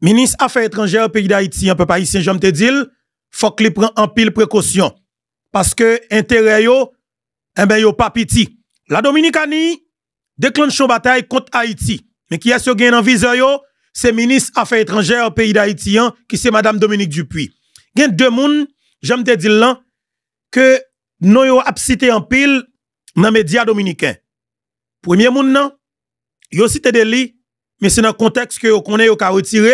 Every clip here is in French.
Ministre Affaires étrangères pays d'Haïti, un peu pas ici, j'aime te dire, faut qu'il prenne en pile précaution. Parce que intérêt yo, eh ben yo pas petit. La Dominicanie déclenche une bataille contre Haïti. Mais qui est ce gain en viseur yo? C'est ministre Affaires étrangères pays d'Haïti, hein, qui c'est Madame Dominique Dupuis. Il y a deux personnes, j'aime te dire là, que nous yo cité en pile dans les médias dominicains. Premier moun non, yo cité des mais c'est dans le contexte que vous connaissez, vous retiré,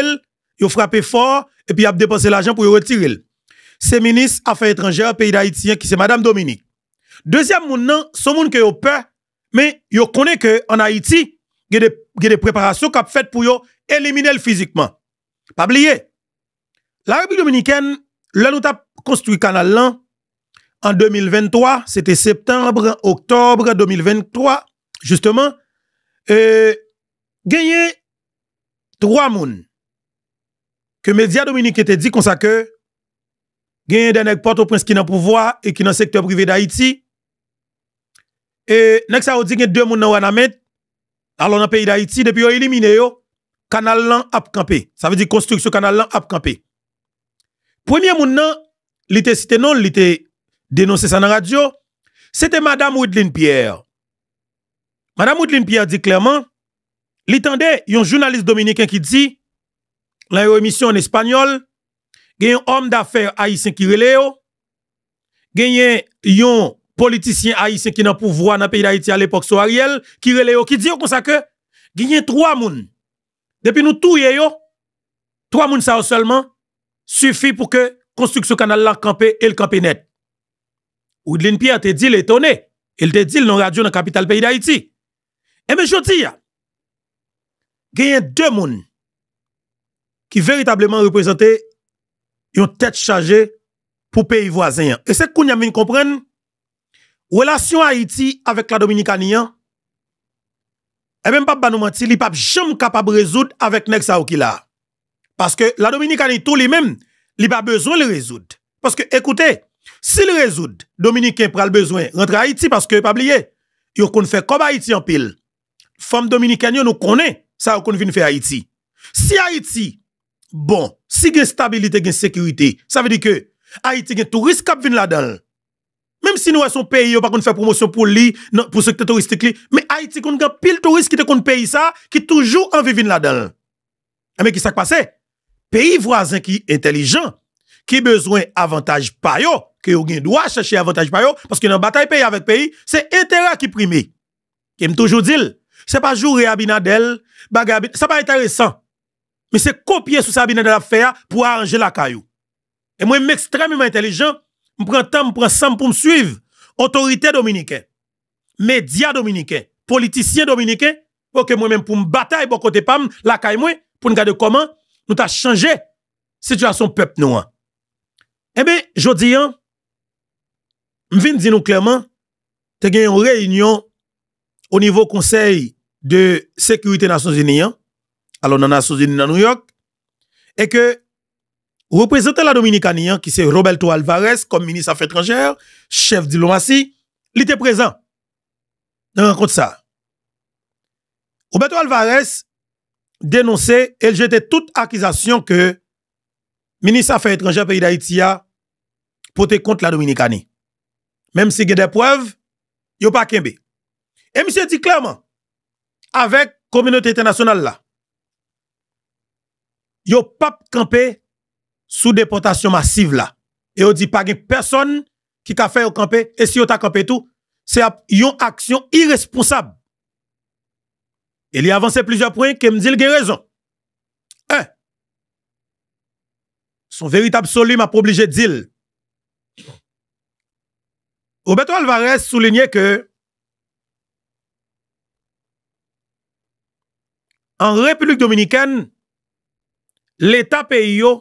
a frappé fort, et puis a dépensé l'argent pour retirer. C'est ministre Affaires étrangères, pays d'Haïtien, qui c'est Madame Dominique. Deuxième monde, non, monde que vous peur, mais vous connaissez qu'en Haïti, il y a des préparations qui sont faites pour éliminer physiquement. Pas oublier. La République dominicaine, là, nous avons construit le canal En 2023, c'était septembre, octobre 2023, justement. et... Euh, Gagné trois moun que Média Dominique était dit qu'on ça que gagné des au prince qui dans pouvoir et qui dans secteur privé d'Haïti. Et nèg ça dit deux moun dans Wanamet alors dans pays d'Haïti depuis yo éliminé yo canal lan ap campé. Ça veut dire construction canal lan ap campé. Premier moun nan il était cité non, il dénoncé ça dans la radio. C'était Madame Woodline Pierre. Madame Woodline Pierre dit clairement, L'étendait, il y a un journaliste dominicain qui dit, la une émission en espagnol, il y a un homme d'affaires haïtien qui relève, il y a un politicien haïtien qui n'a pouvoir dans le pays d'Haïti à l'époque, so Ariel, qui relève, qui dit comme ça que, il y a trois moun Depuis nous tous, trois personnes seulement, suffit pour que construction canal là campé et le campé net. Oudlin Pierre te dit l'étonné. Il te dit le radio dans la capitale pays d'Haïti. Et eh bien, je dis, a deux moun qui véritablement représenté une tête chargée pour pays voisins. Et c'est qu'on a comprendre relation Haïti avec la Dominicanie, et même pas nous mentir, pas jamais capable de résoudre avec nek sa Parce que la Dominicanie tout lui-même, il pas besoin de résoudre. Parce que écoutez, s'il résout, Dominicain le besoin rentrer à Haïti parce que pas oublier, yo kon fait comme Haïti en pile. Femme dominicaine nous connaît ça qu'on vient faire Haïti. Si Haïti, bon, si y a stabilité, y sécurité, ça veut dire que Haïti y a touristes qui viennent là-dedans. Même si nous sommes pays, pas qu'on fait promotion pour lui, pour ce secteur touristique, mais Haïti, qu'on a pile touristes qui te qu'on paye ça, qui toujours en vivent là-dedans. Eh, mais qui s'est passé? Pays voisin qui intelligent, qui besoin avantage qui yo, que doit chercher avantage Parce parce que dans bataille pays avec pays, c'est intérêt qui prime. Qui me toujours dit, c'est pas jouer Abinadel, Ce n'est pas intéressant. Mais c'est copier sous Abinadel affaire pour arranger la caillou. Et moi, je suis extrêmement intelligent, je prends temps, je prends pour me suivre. Autorité dominicaine, médias dominicains, politiciens dominicains, ok, moi-même pour me bataille, bon côté pam, la caille pour nous garder comment nous avons changé la situation peuple noir. Hein. Eh bien, je dis, hein, je viens dire clairement, tu as une réunion au niveau conseil de sécurité Nations Unies, hein. alors dans Nations Unies à New York, et que représentant la Dominicanie, hein, qui c'est Roberto Alvarez, comme ministre des Affaires étrangères, chef diplomatie, il était présent dans rencontre ça. Roberto Alvarez dénonçait et jetait toute accusation que ministre des Affaires étrangères pays d'Haïti a porté contre la Dominicanie. Même si il y a des preuves, il n'y a pas qu'un Et monsieur dit clairement, avec communauté internationale là. Yo pas campé sous déportation massive là. Et on dit pas a personne qui a fait camper et si on t'a campé tout, c'est une action irresponsable. Il y a avancé plusieurs points qui me dit raison. Un, son véritable absolu m'a obligé de dire. Roberto Alvarez soulignait que An Republik Dominikèn, l'Etat peyo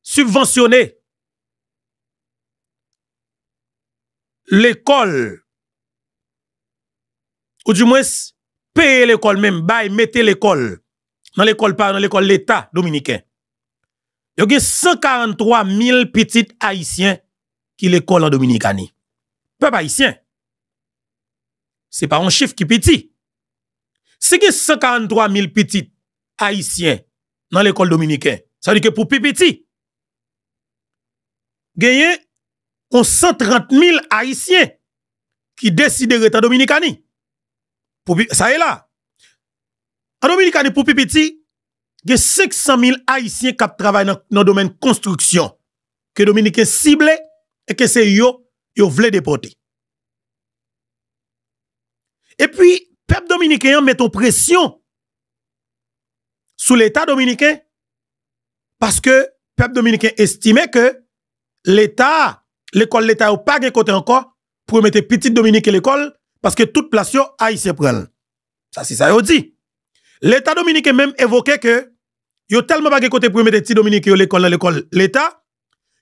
subvensyone l'ekol ou di mwes peye l'ekol menm, bay mette l'ekol nan l'ekol pa, nan l'ekol l'Etat Dominikèn. Yo gen 143 mil pitit Haitien ki l'ekol nan Dominikani. Peb Haitien. c'est pas un chiffre qui petit. Si y a 143 000 petits haïtiens dans l'école dominicaine, ça veut dire que pour Pipiti, petit, y 130 000 haïtiens qui décident de en Dominicanie. ça est là. En Dominicanie, pour Pipiti, il y a 500 000 haïtiens qui travaillent dans le domaine construction que Dominicain cible et que c'est eux qui veulent déporter. Et puis, peuple dominicain met en pression sur l'État dominicain parce que peuple dominicain estimait que l'État, l'école l'État n'a pas de côté encore pour mettre petit Dominique à l'école parce que toute place yo se prenne Ça c'est ça yo dit. L'État dominicain même évoquait que yo tellement pas de côté pour mettre petit Dominique à l'école dans l'école l'État,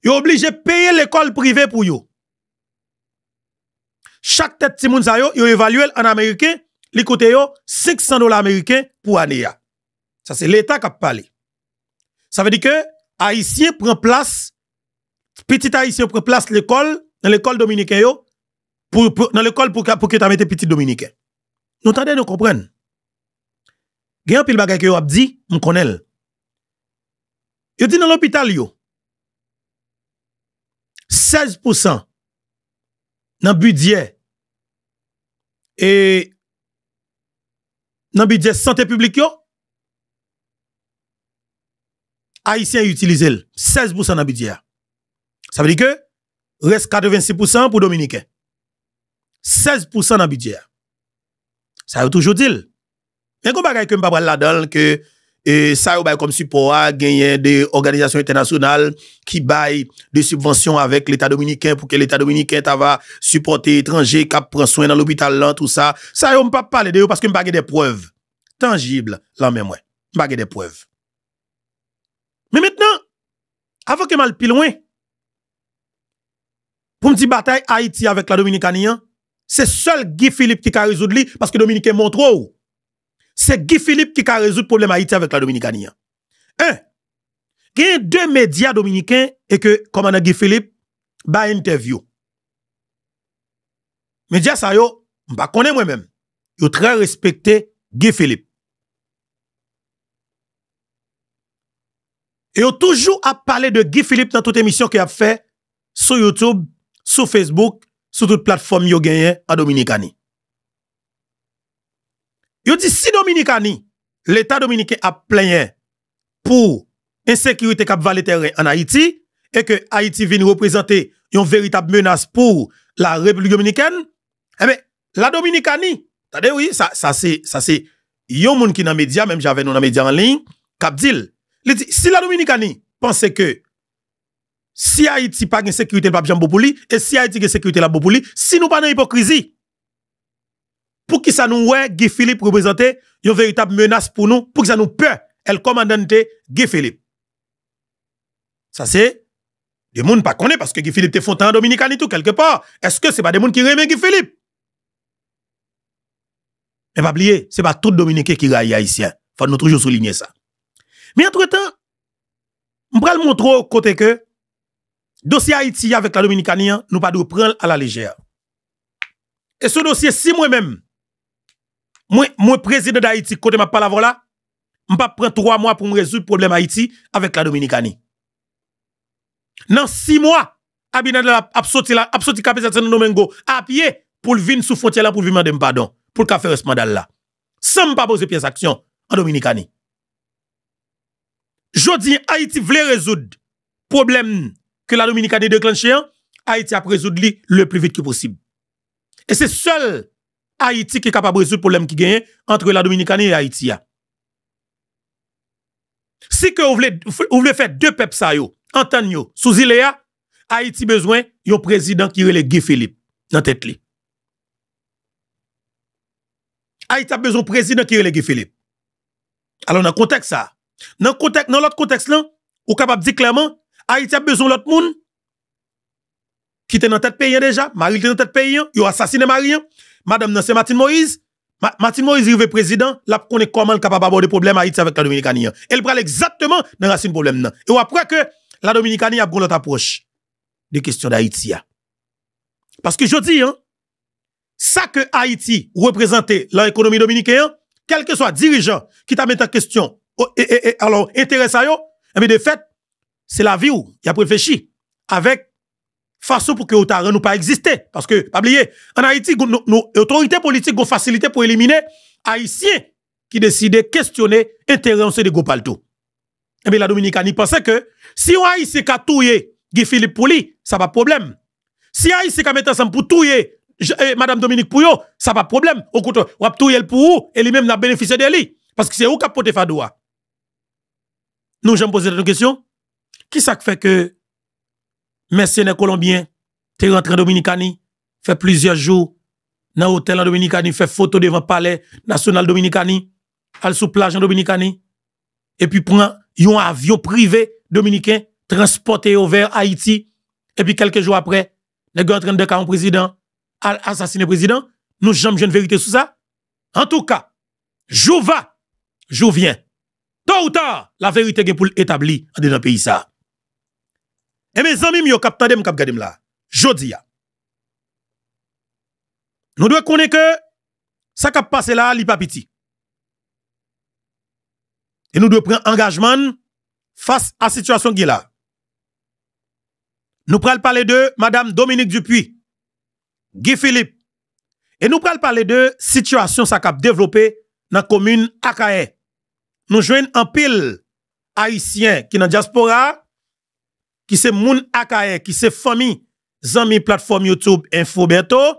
yo obligé payer l'école privée pour yo chaque tête timoun sa yo, yo évalué en américain, li coûte yo 500 dollars américains pour année Ça c'est l'État qui a parlé. Ça veut dire que haïtien prend place petit haïtien prend place l'école dans l'école dominicaine yo pour, dans l'école pour pour que ta mette petit dominicain. Nous tendez nous comprendre. Gen pile bagay que yo a dit, m Yo dit dans l'hôpital yo 16% dans budget et dans le budget santé publique, Haïtiens utilisent 16% dans le budget. Ça veut dire que reste 86% pour Dominicains. 16% dans budget. Ça veut toujours dire. Mais comme que je ne pas là que E sa yo bay kom supora genyen de organizasyon internasyonal ki bay de subwansyon avek l'Etat Dominiken pou ke l'Etat Dominiken ta va supporte etranje kap pran soyn nan l'hobital lan tout sa. Sa yo m pap pale deyo paske m bagye de preuve. Tangible lan men mwen. M bagye de preuve. Me mettenan, avan ke mal pilwen, pou m di batay Haiti avek la Dominikanian, se sol Guy Philippe ti ka rezoud li paske Dominiken montrouw. c'est Guy Philippe qui a résolu le problème Haïti avec la Dominicanie. Un, il y a deux médias dominicains et que a Guy Philippe ba interview. Médias ça yo, connais moi-même. Yo très respecté Guy Philippe. Et ont toujours à parler de Guy Philippe dans toute émission qu'il a fait sur YouTube, sur Facebook, sur toute plateforme yo gagné en Dominicanie. Yo dit si Dominicani, l'État dominicain a plein pour insécurité qui valait terrain en Haïti et que Haïti vient représenter une véritable menace pour la République dominicaine, eh bien, la Dominicanie, oui, ça ça c'est ça c'est yon moun qui dans médias, même j'avais nous dans médias en ligne, cap dit, si la Dominicani pensait que si Haïti pas une sécurité, pas de pour lui, et si Haïti a sécurité, la pour lui, si nous pas dans hypocrisie, pour qui ça nous ouais, Guy Philippe représente une véritable menace pour nous, pour qui ça nous peur, elle commandante Guy Philippe. Ça c'est des gens pas parce que Guy Philippe est font en dominicain tout quelque part. Est-ce que c'est pas des gens qui aiment Guy Philippe Mais pas oublier, c'est pas tout dominicain qui raille haïtien. Faut nous toujours souligner ça. Mais entre-temps, je va le montrer au côté que dossier Haïti avec la Dominicanie, nous pas de prendre à la légère. Et ce dossier, si moi-même, moi, moi président d'Haïti, côté ma parole là, je pas prendre trois mois pour me résoudre le problème Haïti avec la Dominicanie. Dans six mois, Abinader a sorti la, a sorti capitaine de Domingo à pied pour venir sous frontière là pour lui demander pardon, pour le faire ce mandat là. Sans pas poser pièce d'action en Dominicanie. Jodi, Haïti voulait résoudre problème que la Dominicanie déclenche. Hein? Haïti a résoudre le plus vite que possible. Et c'est seul Haïti qui est capable de résoudre le problème qui gagne entre la Dominicanie et Haïti. Si que vous voulez, vous voulez faire deux peuples ça yo, yo, sous Iléa, Haïti besoin d'un président qui relève Guy Philippe dans tête Haïti a besoin président qui relève Guy Philippe. Alors dans contexte ça, dans contexte dans l'autre contexte là, ou capable de dire clairement, Haïti a besoin de l'autre monde qui était dans tête pays déjà, Marie était dans tête pays, a assassiné Marie, madame, c'est Martin Moïse. Ma, Martin Moïse, il est président, là, qu'on est comment capable aborder problème à Haïti avec la Dominicanie. Elle prend exactement dans la racine problème. Nan. Et après que la Dominicanie a pris notre approche des questions d'Haïti. Parce que je dis, hein, ça que Haïti représente l'économie dominicaine, quel que soit dirigeant qui t'a mis en question, oh, alors et, à eux, intéressant, mais eh de fait, c'est la vie où il a réfléchi avec façon pour que ne nous pas exister. Parce que, pas en Haïti, nos, autorités politiques ont facilité pour éliminer Haïtiens qui décident de questionner l'intérêt de Gopalto. Et eh bien, la Dominicanie pensait que si on Haïtien qui a Guy Philippe Pouli, ça pas problème. Si Haïtien qui a mis ensemble pour tout eh, Madame Dominique Pouyo, ça pas problème. Au contraire, on a touillé pour et lui-même n'a bénéficié de lui. Parce que c'est où qu'a porté Fadoua. Nous, j'aime poser une question. Qui ça fait que les colombiens, t'es rentré en Dominicanie, fait plusieurs jours dans l'hôtel en Dominicani, fait photo devant le palais national Dominicani, à sous plage en Dominicani. et puis prend un avion privé dominicain, transporté vers Haïti, et puis quelques jours après, les gars en train de un président, assassiner président, nous jamais une vérité sur ça. En tout cas, je va, jour vient. Tôt ou tard, la vérité est pour l'établir dans le pays ça. Et eh, mes amis, yo kap tande m cap gade m là. Jodi Nous devons connaître que ça qui passe là, li pas petit. Et nous devons prendre engagement face à la situation qui est là. Nous prenons parler de Mme Dominique Dupuis, Guy Philippe. Et nous prenons parler de situation qui a développée dans la commune Akaé. Nous jouons un pile haïtien qui est dans la diaspora, qui c'est Moun Akaye, qui c'est famille, ZAMI, plateforme YouTube info, InfoBeto,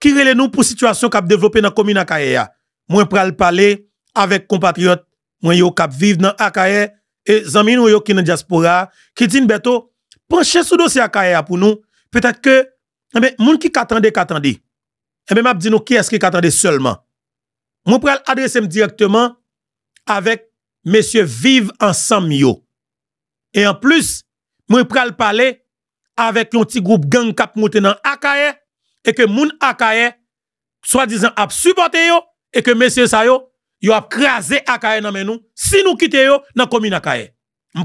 qui relève nous pour situation a développé dans la commune Akaye. Moi pral parler avec compatriotes, moi yo kap vivre dans Akaye et ZAMI, nou yo ki dans diaspora, qui dit Beto, penchez sur dossier Akaye pour nous, peut-être que eh ben moun qui katande katande, Eh ben m'a dit nous qui est-ce qui attendait seulement. Moi pral adresser directement avec Monsieur Vive ensemble yo. Et en plus, je pral parler avec un petit groupe gang cap monté dans Akaye et que moun Akaye soi-disant a supporté yo et que monsieur Sayo yo a crasé Akaye dans men si nous quitté yo dans commune Akaye.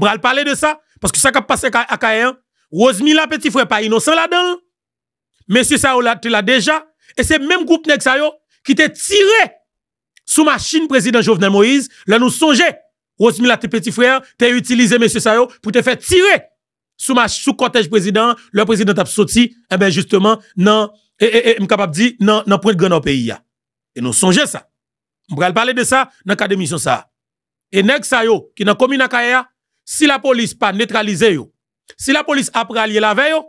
pral parler de ça parce que ça qui passé Akaye Rosemila petit frère pas innocent là-dedans. Monsieur sa tu l'as déjà et c'est même groupe nek qui t'a tiré sous machine président Jovenel Moïse là nous Rosemi Rosemila petit frère t'a utilisé monsieur Sayo pour te faire tirer sous ma sous cortège président, le président a sorti, eh ben justement, non, et, eh, eh, eh capable de dire, non, non, point de grand pays. Et nous songez ça. On va parler de ça dans le cas ça. Et next sa yo, qui dans commune Kaya, si la police pas neutralisé yo, si la police a la veille yo,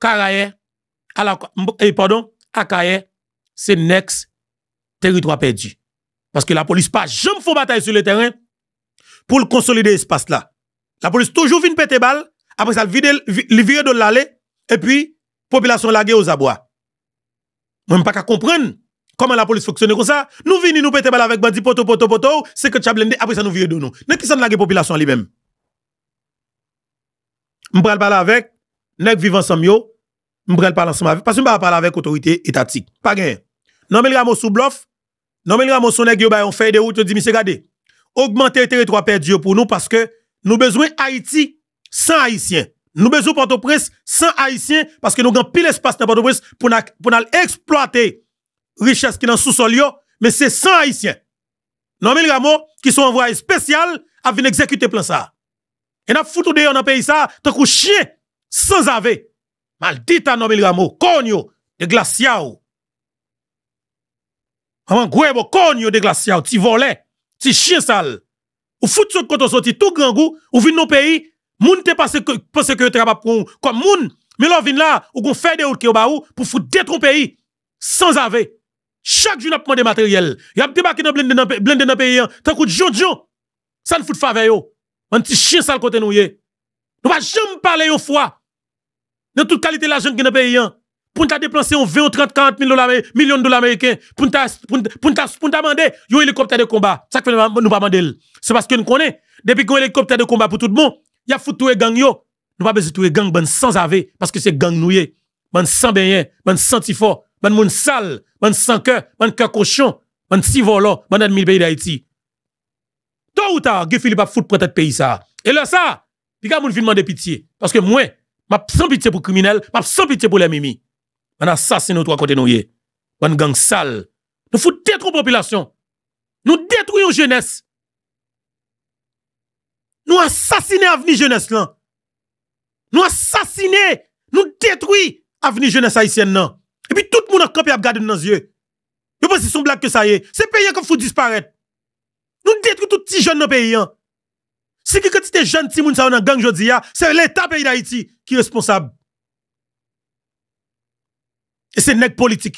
Karaye, à la, eh, pardon, c'est next territoire perdu. Parce que la police pas jamais fait bataille sur le terrain pour consolider espace là. La police toujours vient péter balle après ça, le vide de l'allée. Et puis, population laguée aux abois. Même pas qu'à comprendre comment la police fonctionne comme ça. Nous venons nous péter balle avec bandi poto poto poto. C'est que chablende. Après ça, nous virer de nous. nest qui s'en la population lui-même? Je parler avec, nèg vivant ensemble yo. parle parler ensemble avec, parce que m'bral parler avec autorité étatique. Pas gain. Non, mais le rameau sous bluff. Non, mais le rameau sous bah, on fait des routes, dis c'est regardez. Augmenter le territoire perdu pour nous parce que nous besoin Haïti sans Haïtiens. Nous besoin Port-au-Prince sans Haïtiens parce que nous avons pile espace dans Port-au-Prince pour nous pour exploiter richesse qui dans sous-sol mais c'est sans Haïtiens. Non mille qui sont envoyés spécial à venir exécuter plein ça. Et n'a foutu de dans pays ça tant que chien sans ave. Maldita Nomil Rameau, conio de glaciao. Maman bon conio de glaciao, ti volé, ti chien sale. Ou fout quand côté sorti tout grand goût, ou dans nos pays Moun te pense que parce que capable comme moun, mais l'on vient là ou gon fait des routes pour foutre le pays sans ave. Chaque jour prend des matériels. matériel. Y a des nan blende dans pays hein. tant que John Ça ne fout faveur yo. Un petit chien sale côté nous On Nous jamais parler une fois. Dans toute qualité l'argent qui dans pays hein. pour déplacer en 20 30 40 dollars millions de dollars américains pour n'ta, pour pour demander un hélicoptère de combat ça que nous pas demandé. c'est parce que nous connaissons depuis qu'on hélicoptère de combat pour tout le monde y a foutu yo. Nous pas besoin de les gangs ben sans ave, parce que c'est gang nouye. ben sans bien, ben sans tifo, ben moun sale, ben sans cœur, ben cœur cochon, ben si volant, ben le pays d'Haïti. Tôt ou tard, Philippe a foutu pour ce pays ça. Et là ça, y a moun fin de pitié parce que moi, m'a sans pitié pour criminel, m'a sans pitié pour les mimi. Ben assassin nous trois côté nouye. Ben gang sale. Nous foutons trop population. Nous détruisons jeunesse nous assassiner avenir jeunesse là. Nous assassiner, nous détruisons avenir jeunesse haïtienne là. Et puis tout le monde a campé à garder dans les yeux. Vous pensez son blague que ça y est. C'est pays qu'il faut disparaître. Nous détruisons tous les jeunes dans le pays. Hein. quand tu es jeune petit moun dans dans gang aujourd'hui. Hein, c'est l'état pays d'Haïti qui est responsable. Et c'est les politiques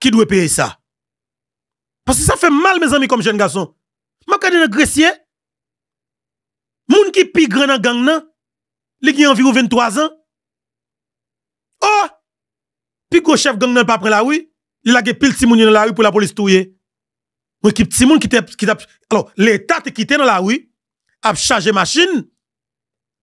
qui doit payer ça. Parce que ça fait mal mes amis comme jeune garçon. M'a regardé un Moun qui pi grand dans gang nan, li ki environ 23 ans. Oh! Pi gros chef gang nan pas pren la rue, il a pile ti moun dans la rue pour la police touye. Moun qui petit moun qui te qui alors l'état te quitté dans la rue, a charge machine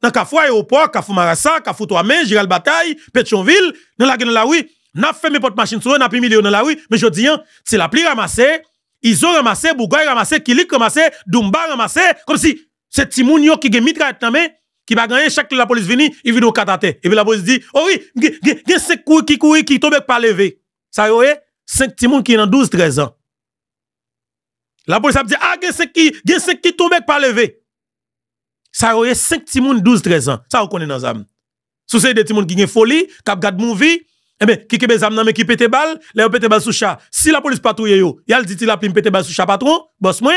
dans Kafou aéroport, Kafou Marassa, Kafou Toamé, Giral Bataille, Pétionville, nan la dans la rue, n'a fait mes machine sur, n'a pris million dans la rue, mais je dis hein, c'est la pli ramassé, ils ont ramassé, Bougaï ramassé, Kilik ramassé, Dumba ramassé, comme si c'est Timoun yo qui a mitraillette dans qui va gagner chaque la police vini, il vient au catate. Et puis la police dit, oh oui, il y a 5 qui couillent qui tombent pas levé. Ça y est, 5 Timoun qui sont 12, 13 ans. La police a dit, ah, il y a 5 qui tombent pas levé. Ça y est, 5 Timoun 12, 13 ans. Ça, on connaît dans âme. Sous ces des Timoun qui ont folie, qui ont movie, eh bien, qui ont zam nan qui pète balle, là pété balle sous chat. Si la police patrouille yo, le dit il a pété balle sous chat patron, boss moins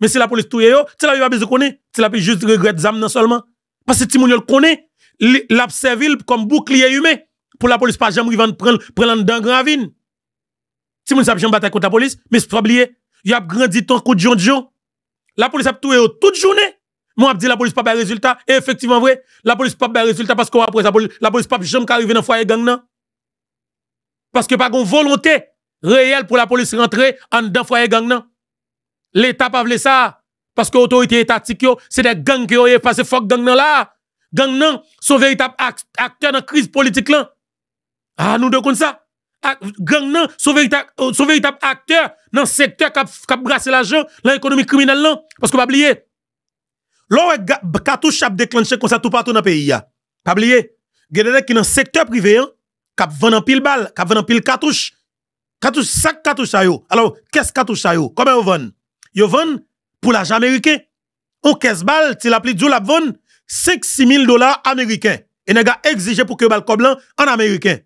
mais si la police touye yo, si la pas besoin connaître, si la peut juste regrette zam non seulement parce que ti moun yo connaît, l'a servil comme bouclier humain pour la police pas jamais vendre prendre prendre dans gravine. Ti moun sa jamais bataille contre la police, mais c'est pas oublié, y a grandi ton coup de jour. La police a touye yo toute journée. Moi, je dis la police pas de résultat. Et effectivement, vrai, la police pas de résultat parce qu'on après la police, la police pas jamais arriver dans le foyer gang, non? Parce que pas une volonté réelle pour la police rentrer en le foyer gang, non? L'État pas voulu ça. Parce que l'autorité étatique, c'est des gangs qui ont parce que fuck gang là. Gang nan, sont véritable acteurs dans la crise politique là. Ah, nous comme ça. Ah, gang nan, sont véritables véritable euh, acteurs dans le secteur qui a brassé l'argent dans l'économie criminelle là. Parce que pas oublier. L'on cartouche a déclenché comme ça tout partout dans le pays. Pas oublier. Gede qui dans le secteur privé, hein, qui vend en pile balle, qui vend en pile cartouche. Cartouche, sac cartouche ça yo. Alors, qu'est-ce cartouche ça yo? Comment on vend? yo pour l'argent américain. On caisse balle si du 5-6 000 dollars américains. Et n'a gars exigé pour que bal blanc en américain.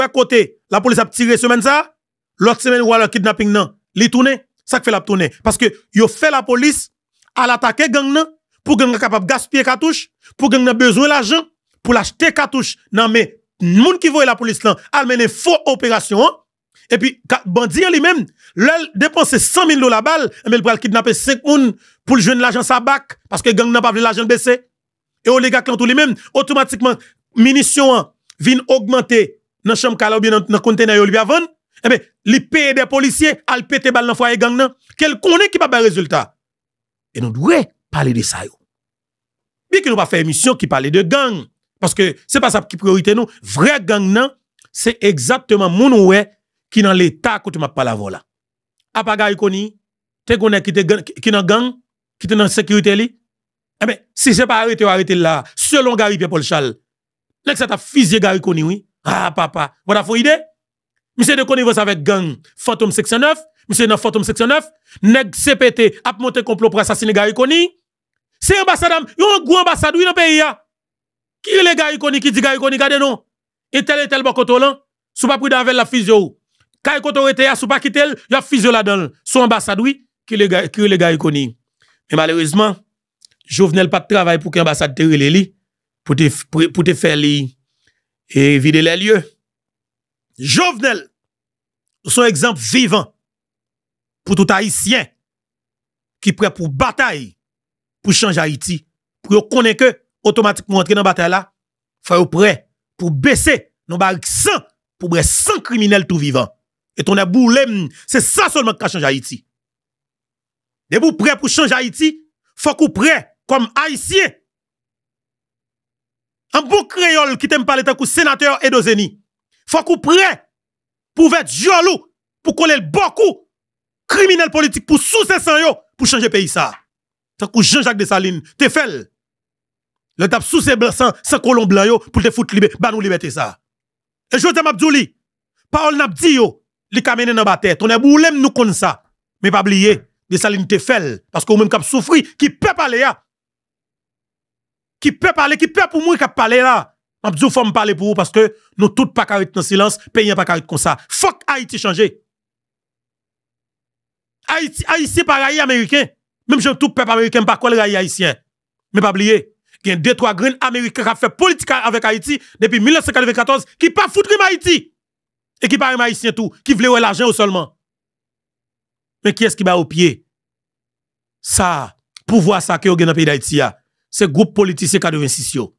à côté, la police a tiré semaine ça, l'autre semaine, ou le kidnapping non, li tourner, ça fait la tourner. Parce que yo fait la police à l'attaquer gang non pour gang capable gaspiller cartouche, pour gang nan besoin l'argent, pour l'acheter cartouche. Non, mais, moun qui voit la police là, a mené faux opération, hein. Et puis, bandit lui-même, le dépensé 100 000 dollars balle, mais il peut kidnapper 5 personnes pour le de l'argent sa bac, parce que gang n'a pas vu l'argent baisser. Et les gars, tout lui-même, automatiquement, munitions viennent augmenter dans la chambre ou bien dans le conteneur lui avant. Eh bien, les paye des policiers, al les balle dans le foyer gang, quel connaît qui pas de résultat. Et nous devons parler de ça. Bien que nous pas faire émission qui parle de gang, parce que ce n'est pas ça qui priorité nous. Vrai gang, c'est exactement mon ouais qui Qui l'État l'état kote map pas la. Apagay koni, te qui t'es qui dans gang, qui est dans la sécurité Eh ben si pas pas arrêté, ou arrêter là selon Gary Paul Chal, que ça ta fizye Gary oui. Ah papa, voilà faut idée monsieur de va avec gang Phantom 69. Monsieur dans Phantom 9 nek CPT a Monté complot pour assassiner Gary C'est un ambassadeur, yon ambassade dans le pays hein. qui est le Gary qui qui dit Gary koni, gardez non. Et tel et tel bokotolan, sous pas pris d'avec la fizye Kay koto rete ya sou pa y a fizyo là-dedans, son ambassade, oui, ki le gars que les gars koni. Mais malheureusement, Jovenel pas de travail pour qu'un ambassade te rele li pour te te faire li et vider les lieux. Jovenel son exemple vivant pour tout haïtien qui prêt pour bataille pour changer Haïti, pour connaître que automatiquement entrer dans bataille là, faut prêt pour baisser nos barriques 100 pour 100 criminels tout vivants. Et ton aboule, c'est ça seulement qui changé Haïti. De vous prêt pour changer Haïti, faut qu'on prêt comme haïtien. Un bon créole qui t'aime parler tant que sénateur Edozeni. Faut qu'on prêt pour être jaloux, pour coller beaucoup criminels politiques pour sous ces yo pour changer pays ça. Tant que Jean-Jacques Dessalines, t'es fait. Le tape sous ses blancs sans colon blanc yo pour te foutre libé, bah nous liberté ça. Et je t'aime Abdouli, parole n'a dit yo, li ka nan bataille. Ton boulem nous comme ça. Mais pas oublier de Salines te fel parce que ou même k'ap souffri qui peut parler là. Qui peut parler, qui peut pour moi qui parler là. M'a dit faut me parler pour vous parce que nous tout pas carré dans silence, pays pas carré comme ça. Fuck Haïti changé. Haïti Haïti par américain. Même je tout peuple américain pas quoi haïtien. Mais pas oublier il y a deux trois graines américains qui ont fait politique avec Haïti depuis 1994 qui pas foutre Haïti et qui parle haïtien tout, qui veut l'argent seulement. Mais qui est-ce qui va au pied? Ça, pouvoir ça que vous dans le pays d'Haïti, c'est groupe politicien 86 yo.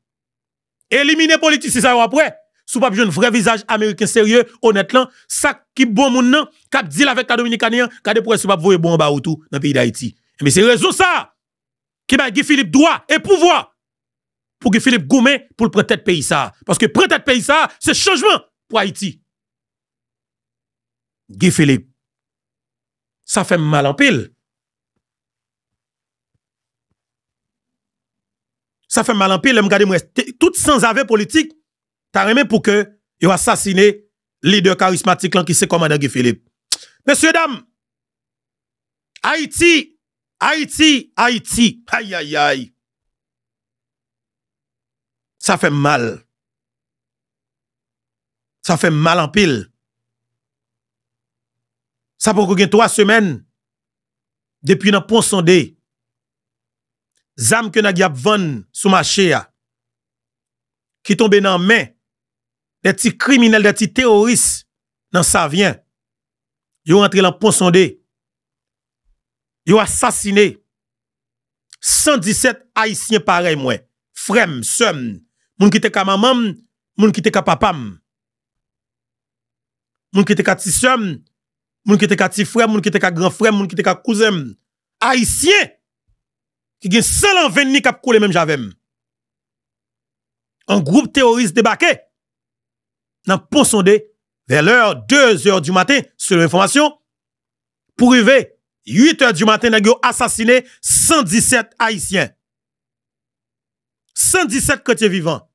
Éliminer politicien ça après, sous pas un vrai visage américain sérieux, honnêtement, ça qui bon moun qui a deal avec la dominicanien, qui de pourquoi pas voyer bon bas ou tout dans le pays d'Haïti. Mais c'est raison ça qui va Guy Philippe droit et pouvoir pour que Philippe Goumet, pour le prendre pays ça parce que prendre pays ça, c'est changement pour Haïti. Guy Philippe, ça fait mal en pile. Ça fait mal en pile, tout sans avis politique, t'as remis pour que yo assassiné leader charismatique qui se commandant Guy Philippe. Messieurs dames, Haïti, Haïti, Haïti, aïe aïe aïe. Ça fait mal. Ça fait mal en pile. sa pou kou gen 3 semen, depi nan pon sonde, zam ke nagy apvan sou ma che ya, ki tombe nan men, de ti kriminel, de ti teoris, nan sa vyen, yo rentre lan pon sonde, yo asasine, 117 haisyen pare mwen, frem, sem, moun ki te ka mamam, moun ki te ka papam, moun ki te ka ti sem, Moun ki te ka ti frem, moun ki te ka gran frem, moun ki te ka kouzem haisyen ki gen selan ven ni kap koule men javem. An groupe teoriste debake nan posonde ver l'heure 2 heure du matin, selon l'information, pou rive 8 heure du matin, nan gen yo asasine 117 haisyen. 117 kotiye vivant.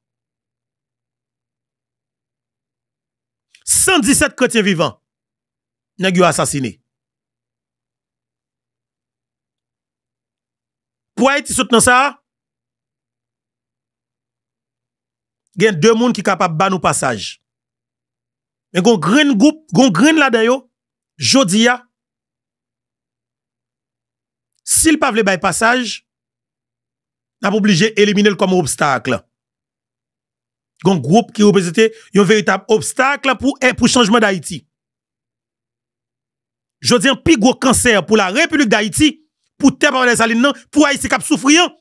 117 kotiye vivant. Nè gyo asasine. Pwa eti sot nan sa? Gen dè moun ki kapap ban ou pasaj. Men gong grin goup, gong grin la dayo, jodi ya, sil pa vle bay pasaj, nan pou blije elimine l kom obstakl. Gon goup ki yo bezete yon veritab obstakl pou eh, chanjman da eti. jodi an pi gwo kanser pou la Republik d'Haïti, pou tep avanèz alin nan, pou Haïti kap soufriyan.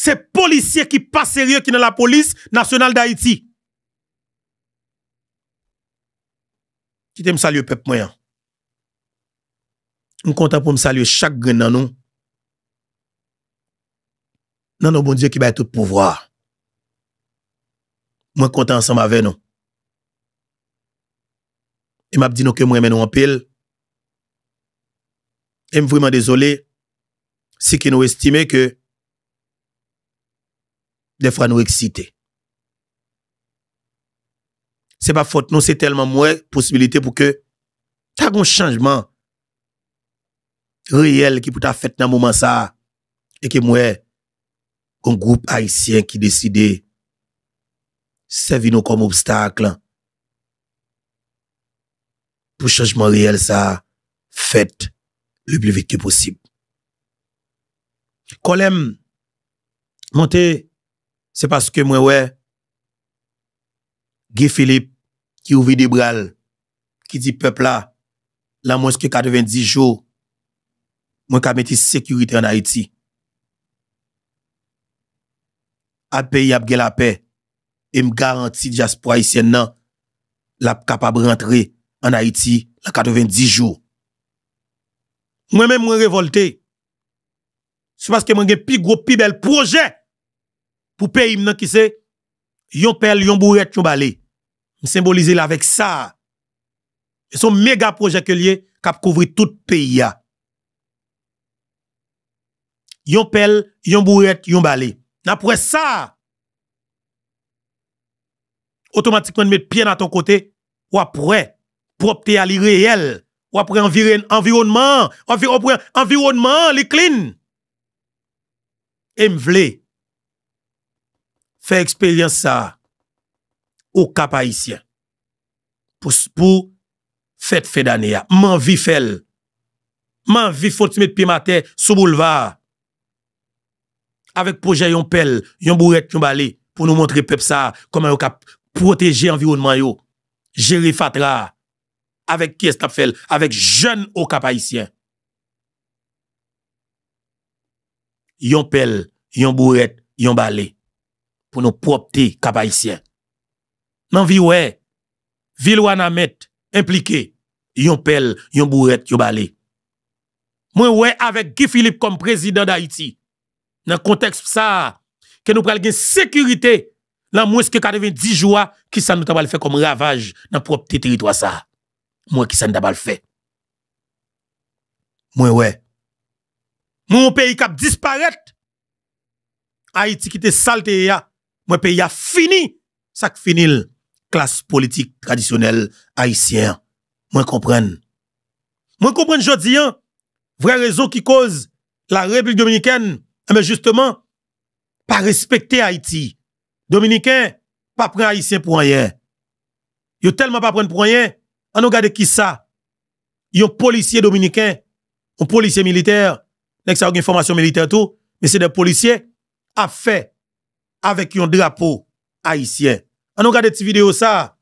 Se policier ki pa serye ki nan la polis nasyonal d'Haïti. Kite m salye pep mwen. M kontan pou m salye chak gwen nan nou. Nan nou bon diye ki bay tout pouvwa. M kontan ansan m avè nou. E m ap di nou ke m remè nou anpil. suis vraiment désolé si qui nous estimait que des fois nous excité. C'est pas faute, nous c'est tellement moins possibilité pour que tu un changement réel qui peut t'a fait dans moment ça et que moi un groupe haïtien qui décide servir nous comme obstacle pour changement réel ça fait le pli vitke posib. Kolem, monte, se paske mwen we, ge Filip, ki ouvi de bral, ki di pepla, la monske kadeven di jow, mwen ka meti sekurite an Haiti. Ape y apge lape, e m garanti jaspo a isen nan, la kapab rentre an Haiti, la kadeven di jow. Mwen mwen mwen revolte. Sou paske mwen gen pi gro, pi bel proje. Pou pe im nan ki se. Yon pel, yon bouret, yon bali. Mwen simbolize la vek sa. E son mega proje ke liye kap kouvri tout pe ya. Yon pel, yon bouret, yon bali. Na pre sa. Otomatikman mwen met piye nan ton kote. Wap pre. Propte a li reyel. Ou apre envirèn environman, environman li klin. E m vle, fe eksperyans sa, ou kapayisyen, pou fèt fè danè ya. Man vifèl, man vifòt si mèd pi matè, sou bouleva, avèk pou jè yon pel, yon bouret yon balè, pou nou montre pep sa, koman yo kap protèjè environman yo, jèri fatra, avèk ki est ap fèl, avèk jèn ou kapayisyen. Yon pel, yon bouret, yon balè, pou nou propte kapayisyen. Nan vi wè, vil wè nan met, implike, yon pel, yon bouret, yon balè. Mwen wè avèk Gifilip kom prezident d'Haïti. Nan konteks psa, ke nou pral gen sekurite, lan mwè skè kadeven di jwa, ki san nou tabal fè kom ravaj nan propte terito asa. moi qui s'en d'abal fait. Moi, ouais. Mon pays qui a disparaître. Haïti qui te salte ya. Mon pays a fini. Ça qui finit. Classe politique traditionnelle haïtienne. Moi, comprenne. Moi, comprenne, je dis, vrai raison qui cause la République dominicaine. Eh Mais ben justement, pas respecter Haïti. Dominicain, pas prendre haïtien pour rien. Yo tellement pas prendre pour rien. On regarde qui ça? un policier dominicain, un policier militaire, nèg ça une formation militaire tout, mais c'est des policiers à fait avec un drapeau haïtien. On regarde cette vidéo ça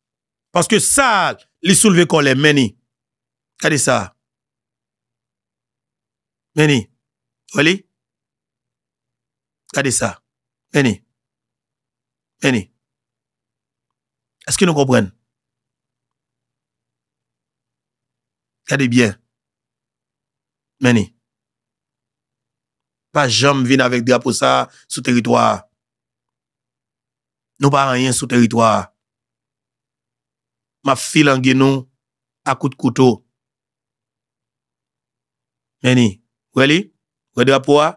parce que ça les soulevé qu'on les meni. Regardez ça. Vous Oli. Regardez ça. Meni. Meni. Est-ce qu'ils nous comprennent? La de byen. Meni. Pa jom vin avèk drapo sa sou teritoa. Nou pa an yon sou teritoa. Ma fil an gen nou akout koutou. Meni. Wè li? Wè drapo a?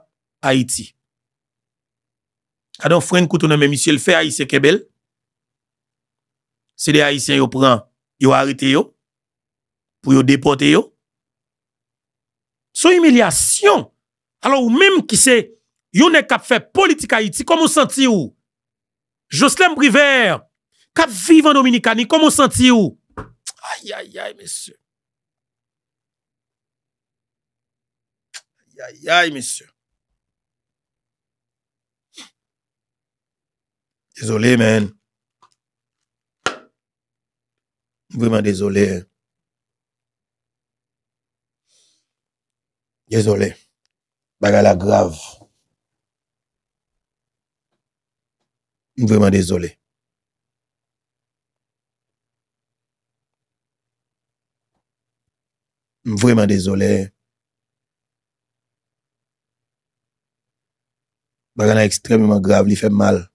Aiti. A don fwen koutou nan men misil fè Aitse Kebel. Se de Aitse yo pran, yo harite yo. pou yon depote yon. So yon emilyasyon, alo ou mèm ki se, yon ne kap fè politika iti, komon santi yon? Joslem Brivert, kap vivan Dominika ni, komon santi yon? Ayayay, mesye. Ayayay, mesye. Dizole men. Vreman dizole. Désolé. Bagala la grave. Vraiment désolé. Vraiment désolé. Bagala extrêmement grave, il fait mal.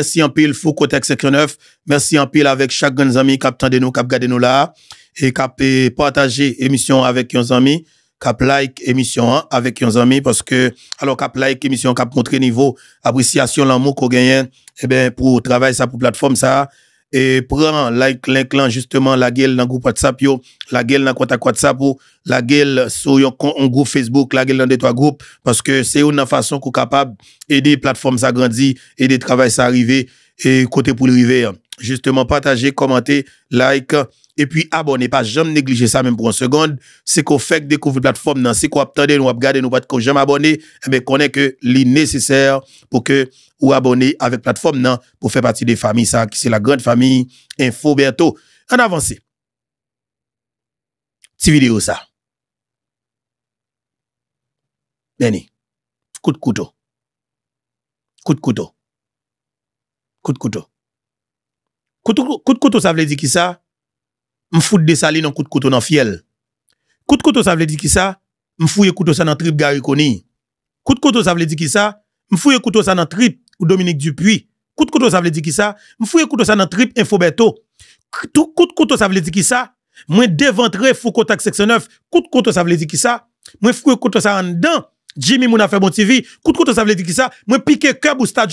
merci en pile Foucault 59. Merci en pile avec chaque grand ami qui a attendu nous, qui a gardé nous là. Et qui a partagé l'émission avec nos amis, Qui a like l'émission avec nos amis Parce que, alors, qui a like l'émission, qui a montré niveau appréciation, l'amour qu'on gagne, et eh ben, pour travailler ça, pour plateforme ça et prend like l'inclan justement la gueule dans groupe WhatsApp la gueule dans groupe WhatsApp la gueule sur un groupe Facebook, la gueule dans des trois groupes parce que c'est une façon qu'on capable aider plateforme ça grandir, aider travail ça arriver et côté pour le river. Hein. Justement partager, commenter, like epi abone, ah pa jom neglije sa menm pou an segonde, se ko fek dekouvre platform nan, se ko ap tade nou ap gade nou pati ko jom abone, ebe eh konen ke li neseser pou ke ou abone avek platform nan pou fe pati de fami sa, ki se la grande fami, info berto. An avansi. Ti video sa. Beni. Kout koutou. Kout koutou. Kout koutou. Kout koutou sa vle di ki sa? mfou dè sali nan Kout Koutonan fiel. Kout Koutonan vledi ki sa, mfouye Koutonan trap gare koni. Kout Koutonan vledi ki sa, mfouye Koutonan trap ou Dominique Dupuis. Kout Koutonan vledi ki sa, mfouye Koutonan trap un foubeto. Kout Koutonan vledi ki sa, mwen devan tre fukotak Sekson 9. Kout Koutonan vledi ki sa, mwen fouye Koutonan randan. Jimmy Mouna fait bon TV, Coute de ça veut dire qui ça, moi piquer cœur pour Stade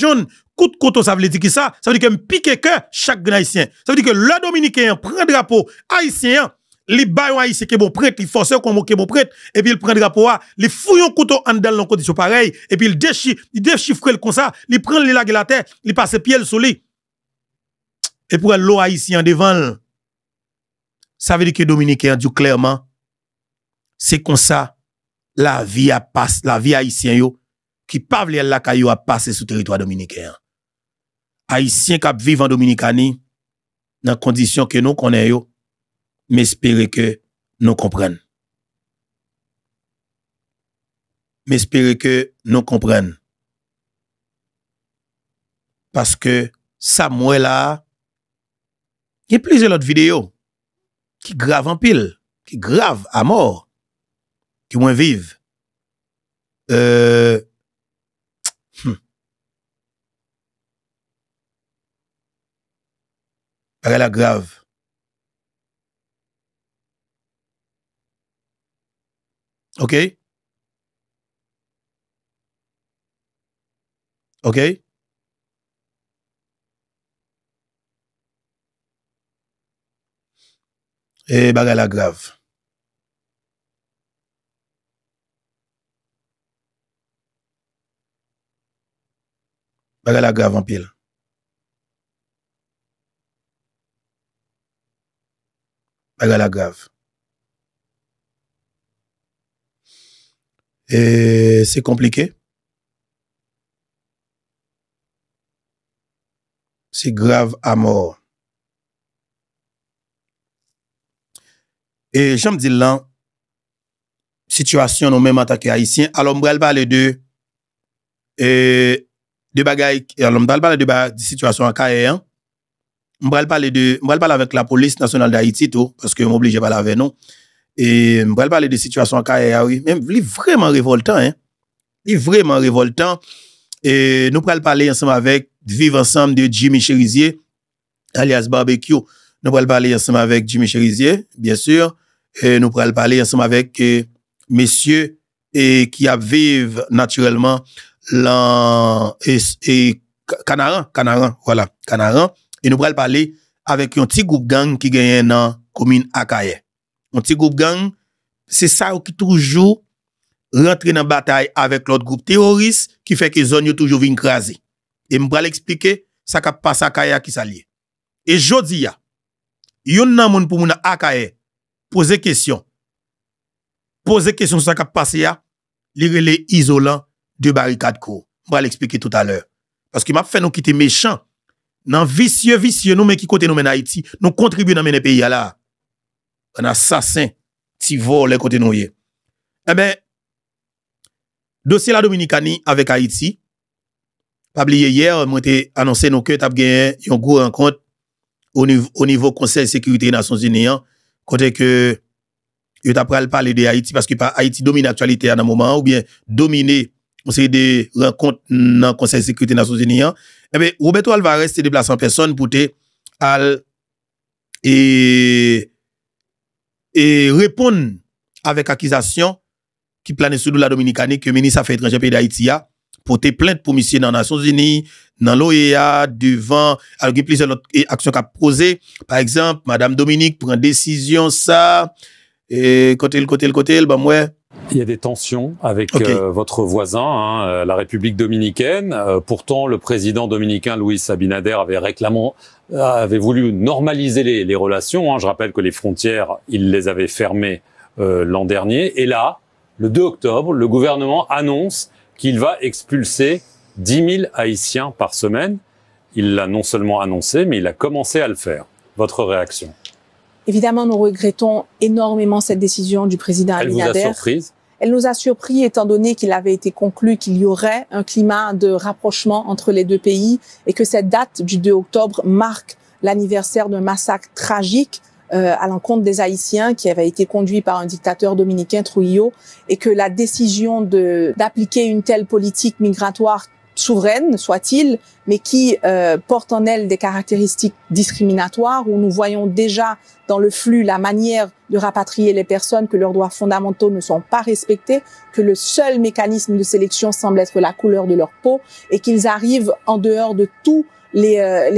coup de couteau ça veut dire qui ça, ça veut dire que piquer cœur chaque haïtien. Ça veut dire que le dominicain prend drapeau haïtien, li un haïtien qui bon prêtre, il force qu'on qui bon prêtre et puis il prend drapeau Il fouille un couteau en dans condition pareil et puis il déchiffre, il déchiffre le comme ça, il prend les lagues la terre, il passe pied le lui, Et pour l'eau haïtien devant. Ça veut dire que dominicain dit clairement c'est comme ça la vie a passe, la vie qui pas la caillou a passé sur territoire dominicain. Haïtien qui vivent en Dominicanie, dans condition que nous connaissons, mais que nous comprennent. Mais que nous comprennent. Parce que Samuel a, il y a plusieurs autres vidéos qui gravent en pile, qui gravent à mort qui moins vive. Euh, hmm. Par la grave. OK? OK? Et Par bah, la grave. Baga la grav anpil. Baga la grav. E se komplike. Se grav a mor. E jom di lan, sitwasyon nou men matake haisyen, alon mbrel ba le de, e... m brel pale de situasyon kaya. M brel pale de... M brel pale avek la polis nasyonal da Haiti, to, paske m oblije pale ave, non? E m brel pale de situasyon kaya, awi. Ah m li vreman revoltan, eh. Li vreman revoltan. E nou prel pale yansenm avek viv ansenm de Jimmy Cherizier, alias Barbecue. Nou prel pale yansenm avek Jimmy Cherizier, bien sur. E nou prel pale yansenm avek messye ki ap viv naturelman et, Canaran, Canaran, voilà, Canaran. Et nous allons parler avec un petit groupe gang qui gagne dans la commune Akaye. Un petit groupe gang, c'est ça qui toujours rentre dans la bataille avec l'autre groupe terroriste qui fait que les sont toujours vient craser. Et nous pourrions expliquer ça qui passe à Akaye qui s'allie. Et je dis, il y a un monde pour Akaye poser question. Poser question ça qui passe, les les isolants De barikat ko. Mbra l'explike tout a lè. Paske m ap fè nou ki te mechant. Nan visye visye nou men ki kote nou men Haiti. Nou kontribu nan men e peyi a la. An asasen. Ti vò lè kote nou ye. E ben. Dosè la Dominikani. Avek Haiti. Pabli ye yer. Mwen te anonsè nou ke tap genyen. Yon go an kont. O nivou konsèl sekiritè na son genyen. Kontè ke. Yon tap pral pale de Haiti. Paske pa Haiti domine aktualite an an mouman. Ou bien domine. Ou bien domine. Mwen se yede renkont nan konsey sekwite nasyon zini an. Ebe, eh Roubeto al va reste debla san person pou te al e e repon avèk akizasyon ki plane sou nou la Dominikani ki meni sa fèk tranje pey da Itiya pou te plente pou misye nan nasyon zini nan l'OEA, duvan aksyon ka pose par eksemp, Madame Dominik pren desisyon sa kote el, kote el, kote el, ba mwen Il y a des tensions avec euh, votre voisin, hein, euh, la République dominicaine. Euh, pourtant, le président dominicain Luis Abinader avait avait voulu normaliser les, relations. Hein. Je rappelle que les frontières, il les avait fermées l'an dernier. Et là, le 2 octobre, le gouvernement annonce qu'il va expulser 10 000 Haïtiens par semaine. Il l'a non seulement annoncé, mais il a commencé à le faire. Votre réaction Évidemment, nous regrettons énormément cette décision du président Elle Elle Elle nous a surpris étant donné qu'il avait été conclu qu'il y aurait un climat de rapprochement entre les deux pays et que cette date du 2 octobre marque l'anniversaire d'un massacre tragique euh, à l'encontre des Haïtiens qui avait été conduit par un dictateur dominicain Trujillo et que la décision de d'appliquer une telle politique migratoire souveraine soit-il, mais qui euh, porte en elle des caractéristiques discriminatoires, où nous voyons déjà dans le flux la manière de rapatrier les personnes, que leurs droits fondamentaux ne sont pas respectés, que le seul mécanisme de sélection semble être la couleur de leur peau, et qu'ils arrivent en dehors de tous les, euh,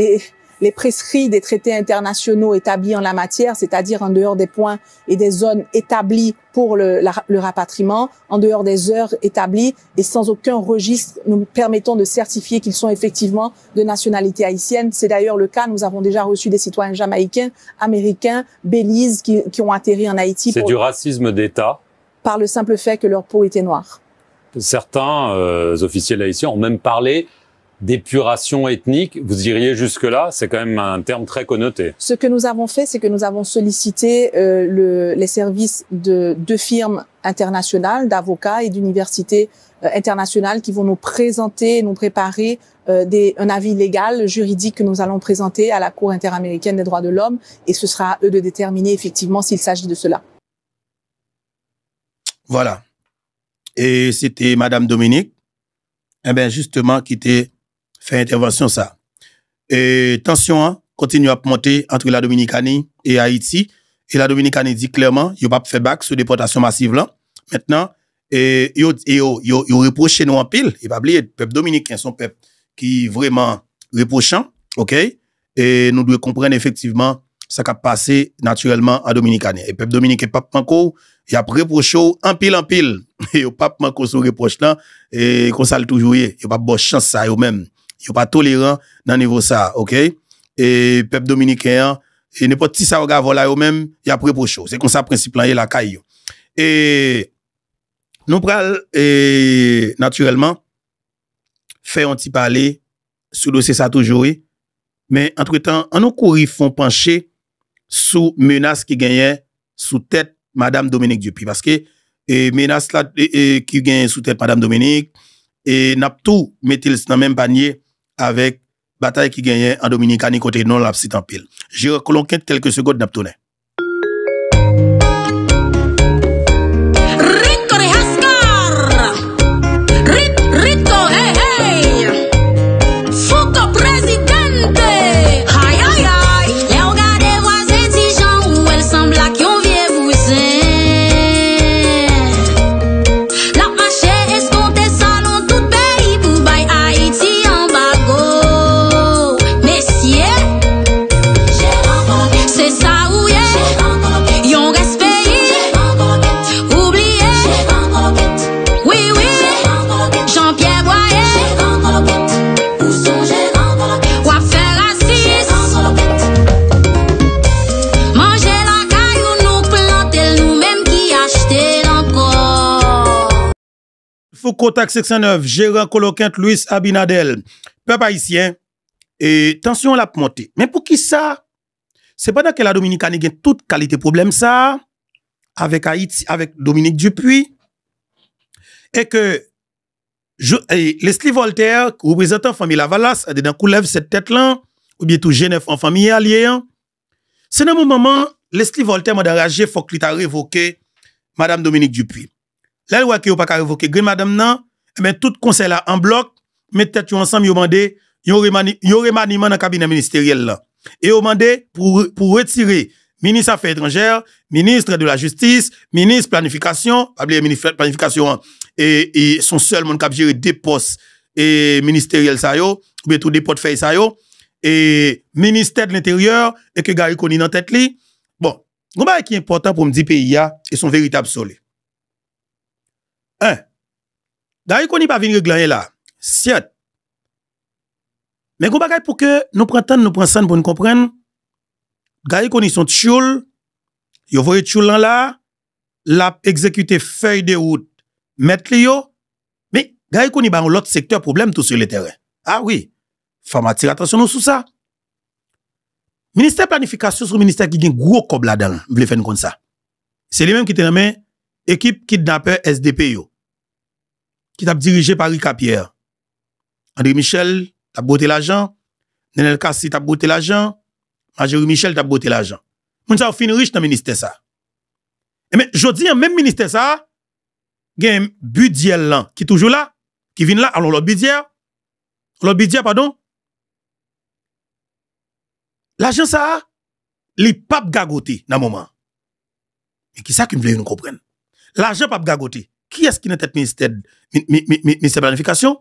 les prescrits des traités internationaux établis en la matière, c'est-à-dire en dehors des points et des zones établies pour le, rapatriement, en dehors des heures établies et sans aucun registre nous permettant de certifier qu'ils sont effectivement de nationalité haïtienne. C'est d'ailleurs le cas, nous avons déjà reçu des citoyens jamaïcains, américains, belize qui, qui ont atterri en Haïti. C'est du racisme d'État Par le simple fait que leur peau était noire. Certains euh, officiels haïtiens ont même parlé d'épuration ethnique, vous iriez jusque-là, c'est quand même un terme très connoté. Ce que nous avons fait, c'est que nous avons sollicité euh, le, les services de deux firmes internationales, d'avocats et d'universités euh, internationales qui vont nous présenter, nous préparer euh, des, un avis légal, juridique que nous allons présenter à la Cour interaméricaine des droits de l'homme et ce sera à eux de déterminer effectivement s'il s'agit de cela. Voilà. Et c'était Madame Dominique, eh bien justement, qui était fait intervention ça. Et tension hein, continue à monter entre la Dominicanie et Haïti. Et la Dominicanie dit clairement, il n'y a pas fait back sur déportation massive là. Maintenant, et yo, yo, nous en pile. Et pas oublier, le peuple dominicain, son peuple qui vraiment reprochant, ok? Et nous devons comprendre effectivement ce qui a passé naturellement en Dominicanie. Et peuple dominicain, pas manco, il a reproché en pile en pile. Et le pas. manko sur reproche là, et ça toujours, il a pas bonne chance ça eux-mêmes. Yo pa tolera nan nivou sa, ok? E pep Dominik e an, e ne pot ti sa waga vola yo men, ya prepo chou. Se kon sa principlan, e la kay yo. E nou pral, e naturelman, fey onti pale, sou dosi sa toujou e, men entre tan, an nou kouri fon panche sou menas ki genye sou tet Madame Dominik Dupuy. Paske, e menas la e, e, ki genye sou tet Madame Dominik, e nap tou metil nan men banye avèk batay ki genyen an Dominika ni kote non la psitampil. Je rekolon ken telke segot naptoune. Kotak 69, gèran kolokent Louis Abinadel, pep haïsien, et tension la p'monte. Men pou ki sa? Se padan ke la Dominika ne gen tout kalite problem sa, avek Dominique Dupuis, e ke Leslie Voltaire, reprezentant familie Lavalas, ade dan kou lev set tèt lan, ou bietou Genève en familie alien, se nan mou maman, Leslie Voltaire mwen de raje fok li ta revoke Madame Dominique Dupuis. là loi qui n'a pas révoqué grand madame nan, eh ben tout conseil là en bloc, mettez tête ensemble, yo mandé, yo remaniement dans cabinet ministériel là. Et yo mandé pour pour retirer ministre affaires étrangères, ministre de la justice, ministre planification, pas ministre planification hein, et, et son seul monde qui gérer des postes et ministériels ça yo, ou bien tout des portefeuilles ça yo et ministère de l'intérieur et que Gary Koni dans tête li. Bon, combat qui est important pour me dire pays hein, et son véritable soleil. 1. Gari koni pa vin reglanyen la. Siyot. Men kon pa gay pou ke nou prantan nou prantan pou nou kompren. Gari koni son tsyoul. Yo voye tsyoul lan la. Lap ekzekyute fey de ou metli yo. Men gari koni ban ou lot sektèr problem tout sou le terren. A ah wè. Fama tir atrasyon nou sou sa. Ministè planifikasyon sou ministè ki din gwo kob la dan. Vle fen kon sa. Se li men ki te remen ekip kidnapè SDP yo. qui t'a dirigé par Rika Pierre. André Michel, t'as botté l'argent. Nenel Kassi, t'as botté l'argent. Marjorie Michel, t'as botté l'argent. Moun ça fini riche dans le ministère ça. Et mais, je dis, même ministère ça, il y a budget là, qui est toujours là, qui vient là, alors le budget, le budget, pardon, l'argent ça, li pas gagoté dans le moment. Mais qui ça qui me veut nous comprendre? L'argent pape gagoté. Qui est-ce qui est tête ministère ministère planification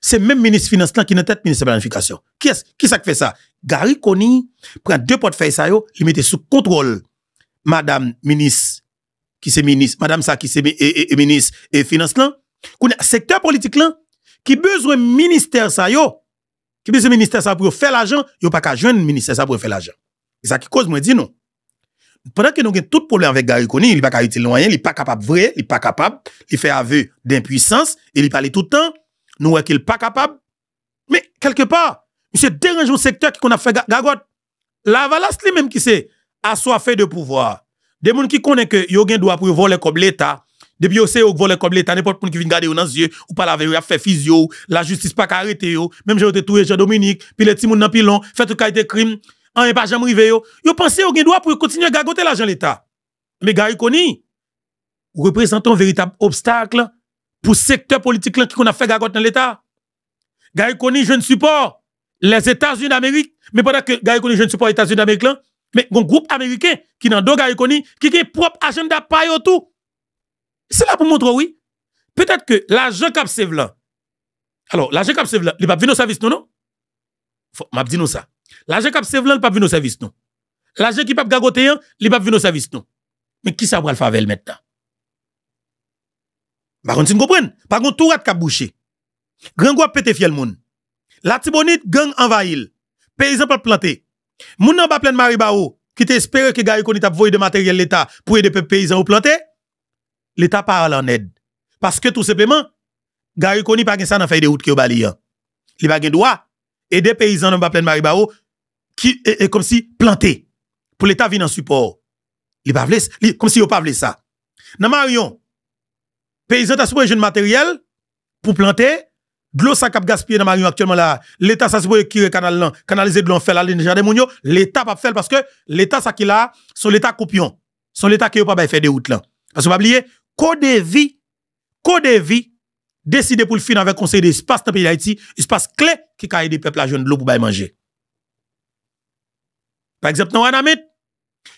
C'est même ministre finance qui est tête ministère planification. Qui est-ce qui fait ça Gary Koni prend deux portefeuilles ça yo, il mettait sous contrôle madame ministre qui c'est ministre, madame ça qui c'est ministre et finance là. secteur politique là qui besoin ministère ça yo qui besoin ministère ça pour faire l'argent, yo pas qu'à joindre ministère ça pour faire l'argent. C'est ça qui cause moi dit non. Pendan ki nou gen tout problem anvek gari koni, li pa karite lwanyen, li pa kapab vre, li pa kapab, li fe ave d'impuisans, li pa li toutan, nou wè ki li pa kapab, me kelke pa, mi se deranj ou sektèr ki kon ap fè gagot, la avalas li menm ki se, aswa fè de pouvoar. De moun ki konen ke yo gen dwa pou yo vole kob leta, debi yo se yo vole kob leta, nepot moun ki vin gade yo nan zye, ou pa la veyo ya fè fizyo, la justice pa karite yo, menm jè ou te touye Jean-Dominique, pi le ti moun nan pilon, fète kaite krim, yon pas jamais rive yo. Yo au droit pour continuer à gagoter l'argent l'État. Mais Gary Koni représente un véritable obstacle pour secteur politique qui qu'on a fait gagoter l'État. Gary Koni, je ne supporte les États-Unis d'Amérique, mais pendant que Gary Koni, je ne supporte les États-Unis d'Amérique là, mais un groupe américain qui n'a pas Gary Koni, qui a propre agenda pas tout. C'est là pour montrer oui. Peut-être que l'argent cap là. Alors, l'argent cap là, il va venir au service non non. Faut m'a dit nous ça. La je kap sevlan, li pap vi nou servis nou. La je ki pap gagote yon, li pap vi nou servis nou. Men ki sa pral favel men ta? Bakon si n'kompren? Bakon tou rat kap bouché. Gran gwa pete fiel moun. La tibonit gang anvahil. Peyizan pap planté. Moun nan pa plen mari ba ou, ki te espere ki gari koni tap voye de materyel l'Etat pouye de pe peyizan ou planté, l'Etat parle an ed. Paske tou sepleman, gari koni pa gen sa nan faye de oud ki ou bali yon. Li bagen doua, et des paysans dans plein Maribao qui est, comme si planté pour l'État vient en support. Il pas comme si il pas ça. Dans Marion, paysans t'a supposé jeune matériel pour planter de l'eau ça cap gaspiller dans Marion actuellement là. L'État ça supposé le canal là, canaliser de l'eau faire ligne jardin mounio, l'État pas faire parce que l'État ça qui là, son l'État coupion, son l'État qui pas bah, faire des routes là. Parce que pas oublier, code vie, code vie décidé pour le fin avec conseil d'espace dans le pays d'Haïti, espace clé qui a aidé le peuple à de l'eau pour manger. Par exemple, dans Wanamet,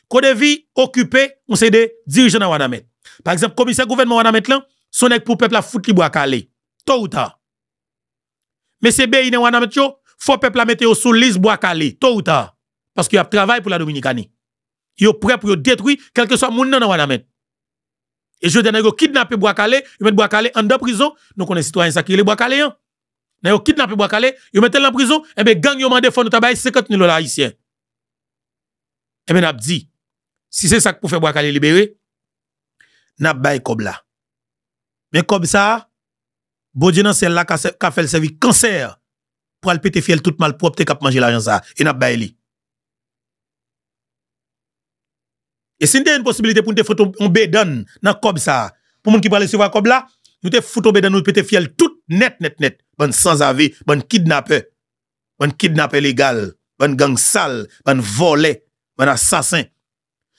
Code vie occupé, on s'est dirigeant dirigeants dans Wanamet. Par exemple, commissaire gouvernement Wanamet là, son pour peuple à foutre libre à caler. Tôt ou tard. Mais c'est bien, dans Wanamet il faut peuple à mettre au sous liste bois calé, tôt ou tard. Parce qu'il y a travail pour la Dominicanie. Il est prêt pour détruire, quel que soit le monde dans Wanamet. Et je dis, ils ont kidnappé Boakale, il mettent Boakale en deux prison. Nous connaissons citoyens ça qui est Boakale. Ils ont kidnappé Boakale, il met en prison. Et eh bien, gang, il ont demandé de tabac 50 000 dollars haïtiens. Et eh bien, n'a dit, si c'est ça pour faire Boakale libérer, n'a avons comme là. Mais comme ça, bon Dieu, c'est là qu'elle fait le service cancer pour aller péter fiel tout mal propre qui a mangé l'argent ça. Et nous li. Et si nous une possibilité pour nous faire un bédon dans cob ça, pour nous qui parle recevoir cob là, nous te foutons bédon, nous pété fiel tout net, net, net. Bon sans avis, bon kidnapper bon kidnapper légal, bon gang sale, bon volé, bon assassin.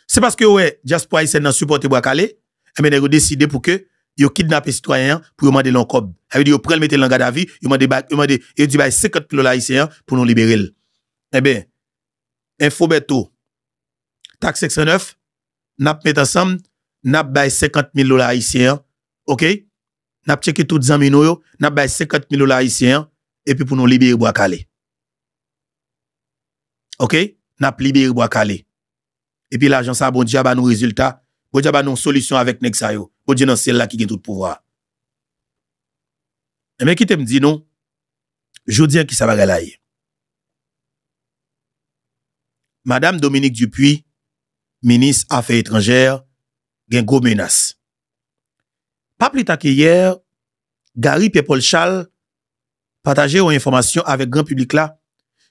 C'est parce que, ouais, diaspora haïtienne n'a supporté Bois-Calé, et eh bien, ils ont décidé pour que, ils kidnappez citoyen pour qu'ils mandent l'encob. Ça veut dire, ils prennent, mettre l'engade à vie, ils mandent, ils mandent, ils disent, 50 kilos haïtiens pour nous libérer. Eh bien, beto, taxe 609, n'a met ensemble, n'a 50 000 dollars haïtiens, ok? N'a checké tout zami nous yo, n'a 50 000 dollars haïtiens, et puis pour nous libérer bois calé. Ok? N'a libéré bois calé. Et puis l'agence ça, bon diable a nous résultat, bon diable a nous solution avec Nexayo. Bon dieu, non, celle là qui a tout pouvoir. Mais eh qui te me dit non? Je dis qui ça va galayer. Madame Dominique Dupuis, ministre Affaires étrangères, gen gros menace. Pas plus tard qu'hier, Gary Paul partageait une information avec grand public là.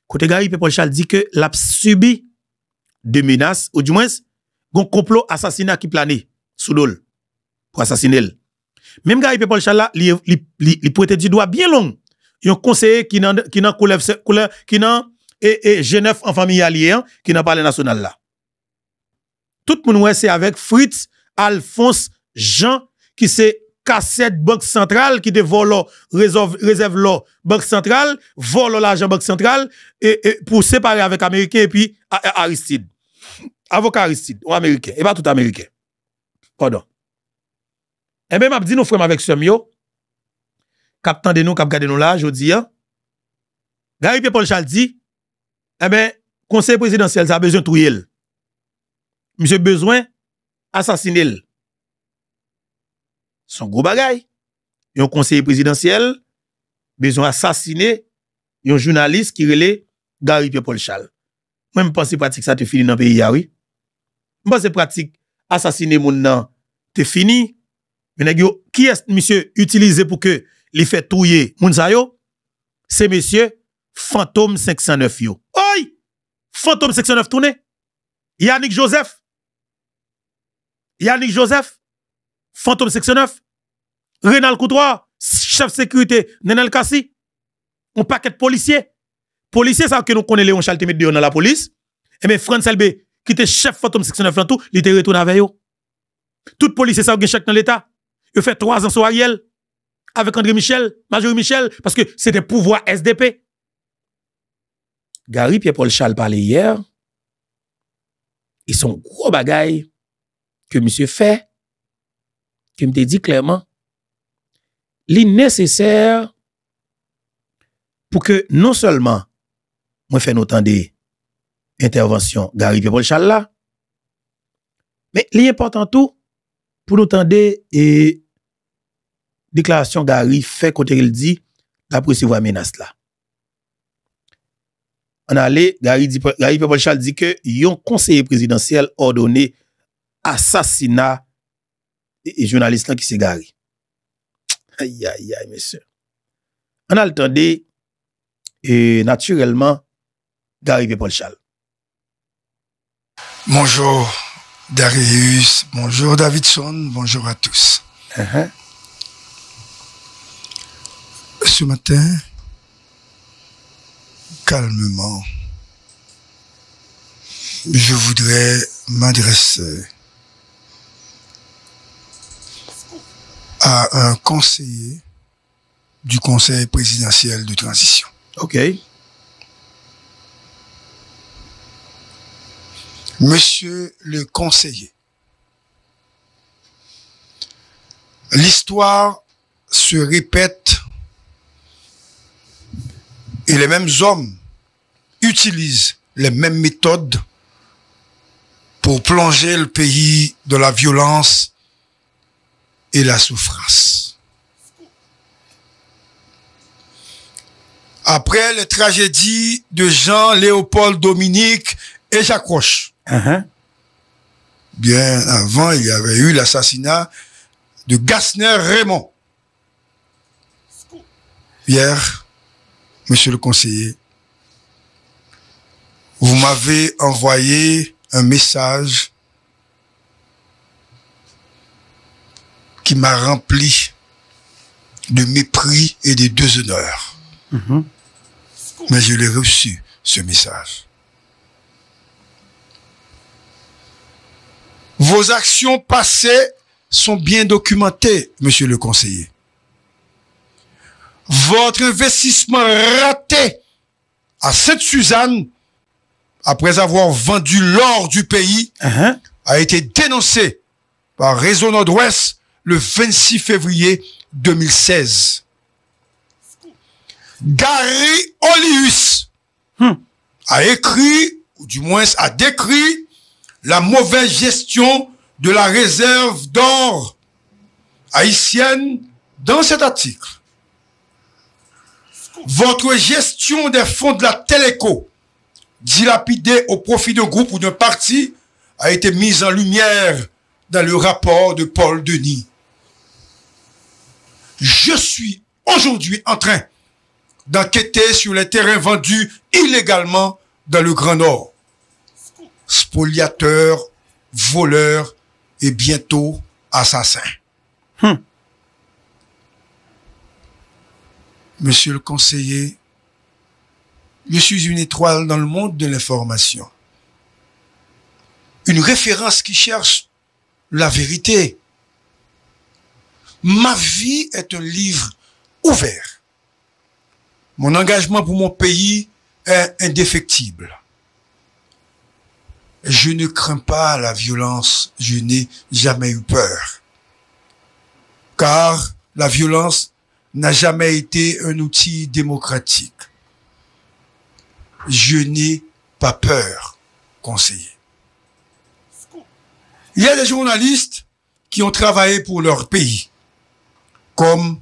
Côté Gary Paul dit que l'a subi de menaces, ou du moins, un complot assassinat qui planait sous l'ol pour assassiner. Même Gary Paul là, il pointait du doigt bien long. Un conseiller qui n'a qui n'a qui n'a et, et Genève en famille alliée, hein, qui n'a pas national là. tout moun wese avèk Fritz Alphonse Jean ki se kassèd Bok Sentral ki devò lò rezèv lò Bok Sentral, vò lò l'agent Bok Sentral e, e, pou separe avèk Amerike epi Aristide. Avokat Aristide ou Amerike, epa tout Amerike. Kondon. E mè mabdi nou fwèm avèk sèm yo, kap tan den nou, kap gade nou la, jodi ya. Garipi Paul Chaldi, e mè konsey presidansyèl, zè abèzyon touye lè. Mwen se bezwen asasine l. Son gro bagay. Yon konseye prezidentiyel. Bezon asasine yon jounalist ki rele Gary P. Polchal. Mwen mwen panse pratik sa te fini nan peyi yawi. Mwen panse pratik asasine moun nan te fini. Menè gyo, ki est mwen se utilize pou ke li fe touye moun zay yo? Se mwen se fantom 509 yo. Oye! Fantom 509 toune! Yannick Joseph Yannick Joseph, fantôme section 9, Renal Coutoir, chef sécurité Nenel Kassi, un paquet de policiers. Policiers, ça que nous connaissons Léon Chalte dans la police. Et eh bien, Franz Elbe, qui était chef fantôme section 9 tout, il était retourné avec eux. Tout policier, ça a chèque dans l'État. Il fait trois ans sur Ariel, avec André Michel, Major Michel, parce que c'était pouvoir SDP. Gary Pierre-Paul Charles parlait hier. Ils sont gros bagailles ke mi se fè, ke mi te di klèman, li nèsesèr pou ke non sèlman mwen fè notan de intervansyon Gary P. Polchal la, men li yè importantou pou notan de deklarasyon Gary fè kote ril di dapre se vwa menas la. An alè, Gary P. Polchal di ke yon konseye prezidentsel ordone assassinat et, journaliste qui s'est garé. Aïe, aïe, aïe, messieurs. On attendant et naturellement, Gary Paul Chal Bonjour, Darius. Bonjour, Davidson. Bonjour à tous. Uh-huh. Ce matin, calmement, je voudrais m'adresser à un conseiller du Conseil présidentiel de transition. OK. Monsieur le conseiller, l'histoire se répète et les mêmes hommes utilisent les mêmes méthodes pour plonger le pays de la violence et la souffrance. Après les tragédies de Jean-Léopold Dominique et Jacques Roche, uh-huh. bien avant, il y avait eu l'assassinat de Gassner Raymond. Hier, monsieur le conseiller, vous m'avez envoyé un message qui m'a rempli de mépris et de déshonneur. Mhm. Mais je l'ai reçu, ce message. Vos actions passées sont bien documentées, monsieur le conseiller. Votre investissement raté à Sainte-Suzanne, après avoir vendu l'or du pays, uh-huh. a été dénoncé par Réseau Nord-Ouest le 26 février 2016. Gary Olius hmm. a écrit, ou du moins a décrit, la mauvaise gestion de la réserve d'or haïtienne dans cet article. Votre gestion des fonds de la Téléco, dilapidée au profit d'un groupe ou d'un parti, a été mise en lumière dans le rapport de Paul Denis je suis aujourd'hui en train d'enquêter sur les terrains vendus illégalement dans le Grand Nord. Spoliateur, voleur et bientôt assassin. Hmm. Monsieur le conseiller, je suis une étoile dans le monde de l'information. Une référence qui cherche la vérité Ma vie est un livre ouvert. Mon engagement pour mon pays est indéfectible. Je ne crains pas la violence, je n'ai jamais eu peur. Car la violence n'a jamais été un outil démocratique. Je n'ai pas peur, conseiller. Il y a des journalistes qui ont travaillé pour leur pays comme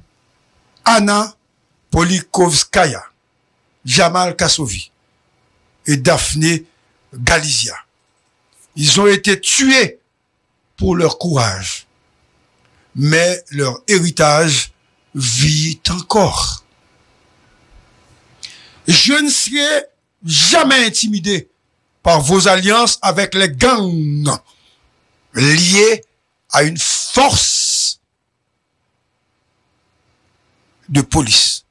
Anna Polikovskaya, Jamal Kassovi et Daphné Galizia. Ils ont été tués pour leur courage, mais leur héritage vit encore. Je ne serai jamais intimidé par vos alliances avec les gangs liés à une force de police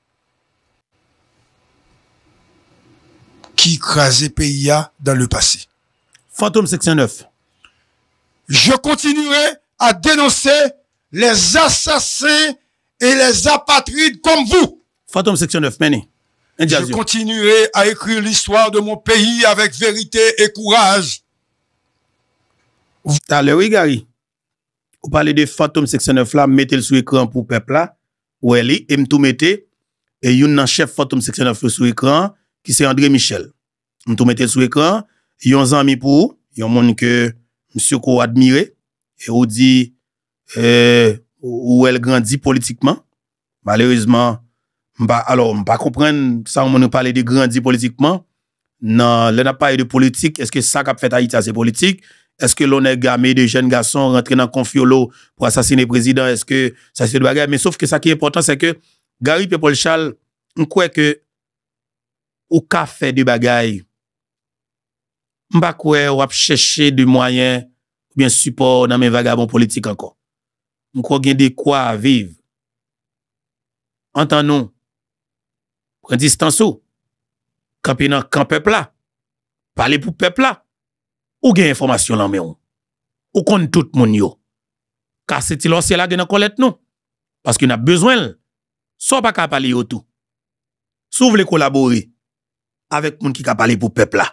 qui écrasait PIA dans le passé. Fantôme 9. Je continuerai à dénoncer les assassins et les apatrides comme vous. Fantôme 9, menez. Je continuerai à écrire l'histoire de mon pays avec vérité et courage. T'as oui, Gary. Vous parlez de fantôme 69 là, mettez-le sous écran pour peuple là. Ou el li, e m tou mette, e yon nan chef fote m seksyon a fwe sou ekran, ki se André Michel. M tou mette sou ekran, yon zan mi pou, yon moun ke msye ko admire, e ou di, e, ou el grandi politikman. Malerizman, m pa kompren sa moun e pale de grandi politikman, nan le na pale de politik, eske sa kap fet a ite a se politik, Eske lonè game de jen gason rentre nan konfiolo pou asasine prezident, eske sasyon de bagay. Men saouf ke sa ki important se ke gari pe pol chal, mkwe ke ou ka fè de bagay mba kwe wap chèche de mwayen mwen support nan men vagabon politik ankon. Mkwe gen de kwa a vive. Antan nou, pranti stansou, kampi nan kamp pepla, pale pou pepla, Ou gen informasyon lan men ou? Ou kon tout moun yo? Kas eti lòsè la gen akolèt nou? Paske yon ap bezwen lè. Sò pa kapalè yo tout. Sou vle kolabori avèk moun ki kapalè pou pepla.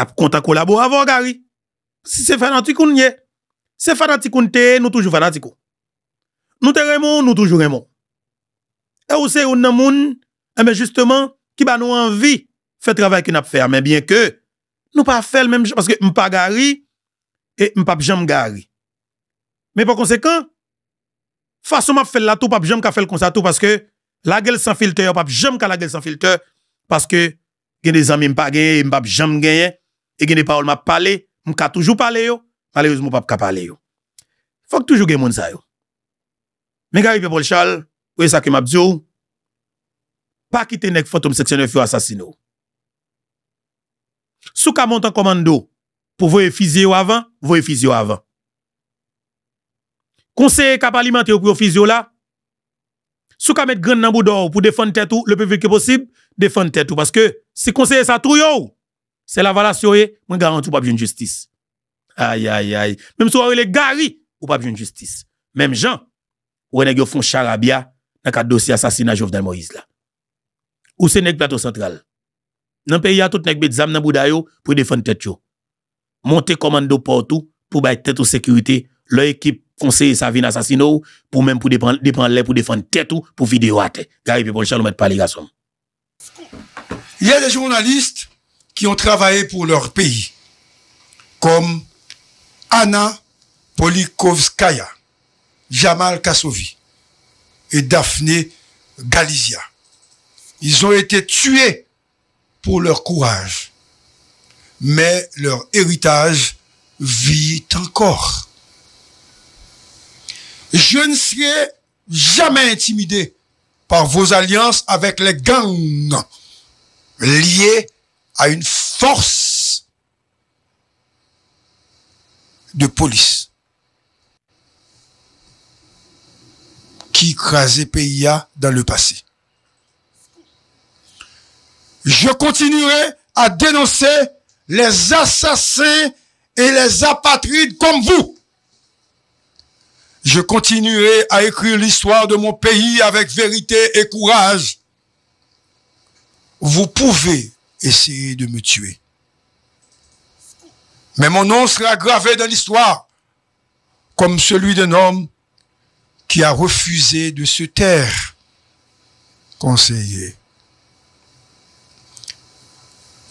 Nap konta kolabor avò gari. Si se fè nan tikoun yè. Se fè nan tikoun te, nou toujou fè nan tikou. Nou te remon, nou toujou remon. E ou se yon nan moun, eme justeman ki ba nou anvi fè travèk yon ap fè, men bien ke Nou pa fel menm, paske m pa gari, e m pap jam gari. Men pa konsekant, fason map fel la tou, pap jam ka fel konsa tou, paske la gel san filte yo, pap jam ka la gel san filte, paske geni zami m pa geye, m pap jam geye, e geni pa oul map pale, m ka toujou pale yo, ale yoz m pap ka pale yo. Fok toujou geni moun sa yo. Men gari pe bol chal, we sakye map djou, pa kite nek fotom seksyoner fyo asasino. sous ka monte en commando pour voyer physio avant, voyer physio avant. Conseiller capable alimenter pour physio là, sous ka mettre grand nombre d'or pour défendre tête le plus que possible, défendre tête tout parce que si conseiller ça tout yo, c'est la valation je moi garantis pas une justice. Aïe aïe aïe. Même si on les gari ou pas une justice. Même Jean ou e nèg font charabia dans le dossier assassinat Jovenel Moïse là. Ou c'est nèg plateau central. Dans le pays, a tout nek monde zam des pour défendre tête Montez Monter commando partout pour bay tête en sécurité. Leur équipe conseille sa vie assassino pour même pour déprendre pour défendre tête ou pour vidéo à tête. met pas les garçons. Il y a des journalistes qui ont travaillé pour leur pays, comme Anna Polikovskaya, Jamal Kassovi et Daphné Galizia. Ils ont été tués pour leur courage. Mais leur héritage vit encore. Je ne serai jamais intimidé par vos alliances avec les gangs liés à une force de police qui écrasait PIA dans le passé. Je continuerai à dénoncer les assassins et les apatrides comme vous. Je continuerai à écrire l'histoire de mon pays avec vérité et courage. Vous pouvez essayer de me tuer. Mais mon nom sera gravé dans l'histoire comme celui d'un homme qui a refusé de se taire. Conseiller.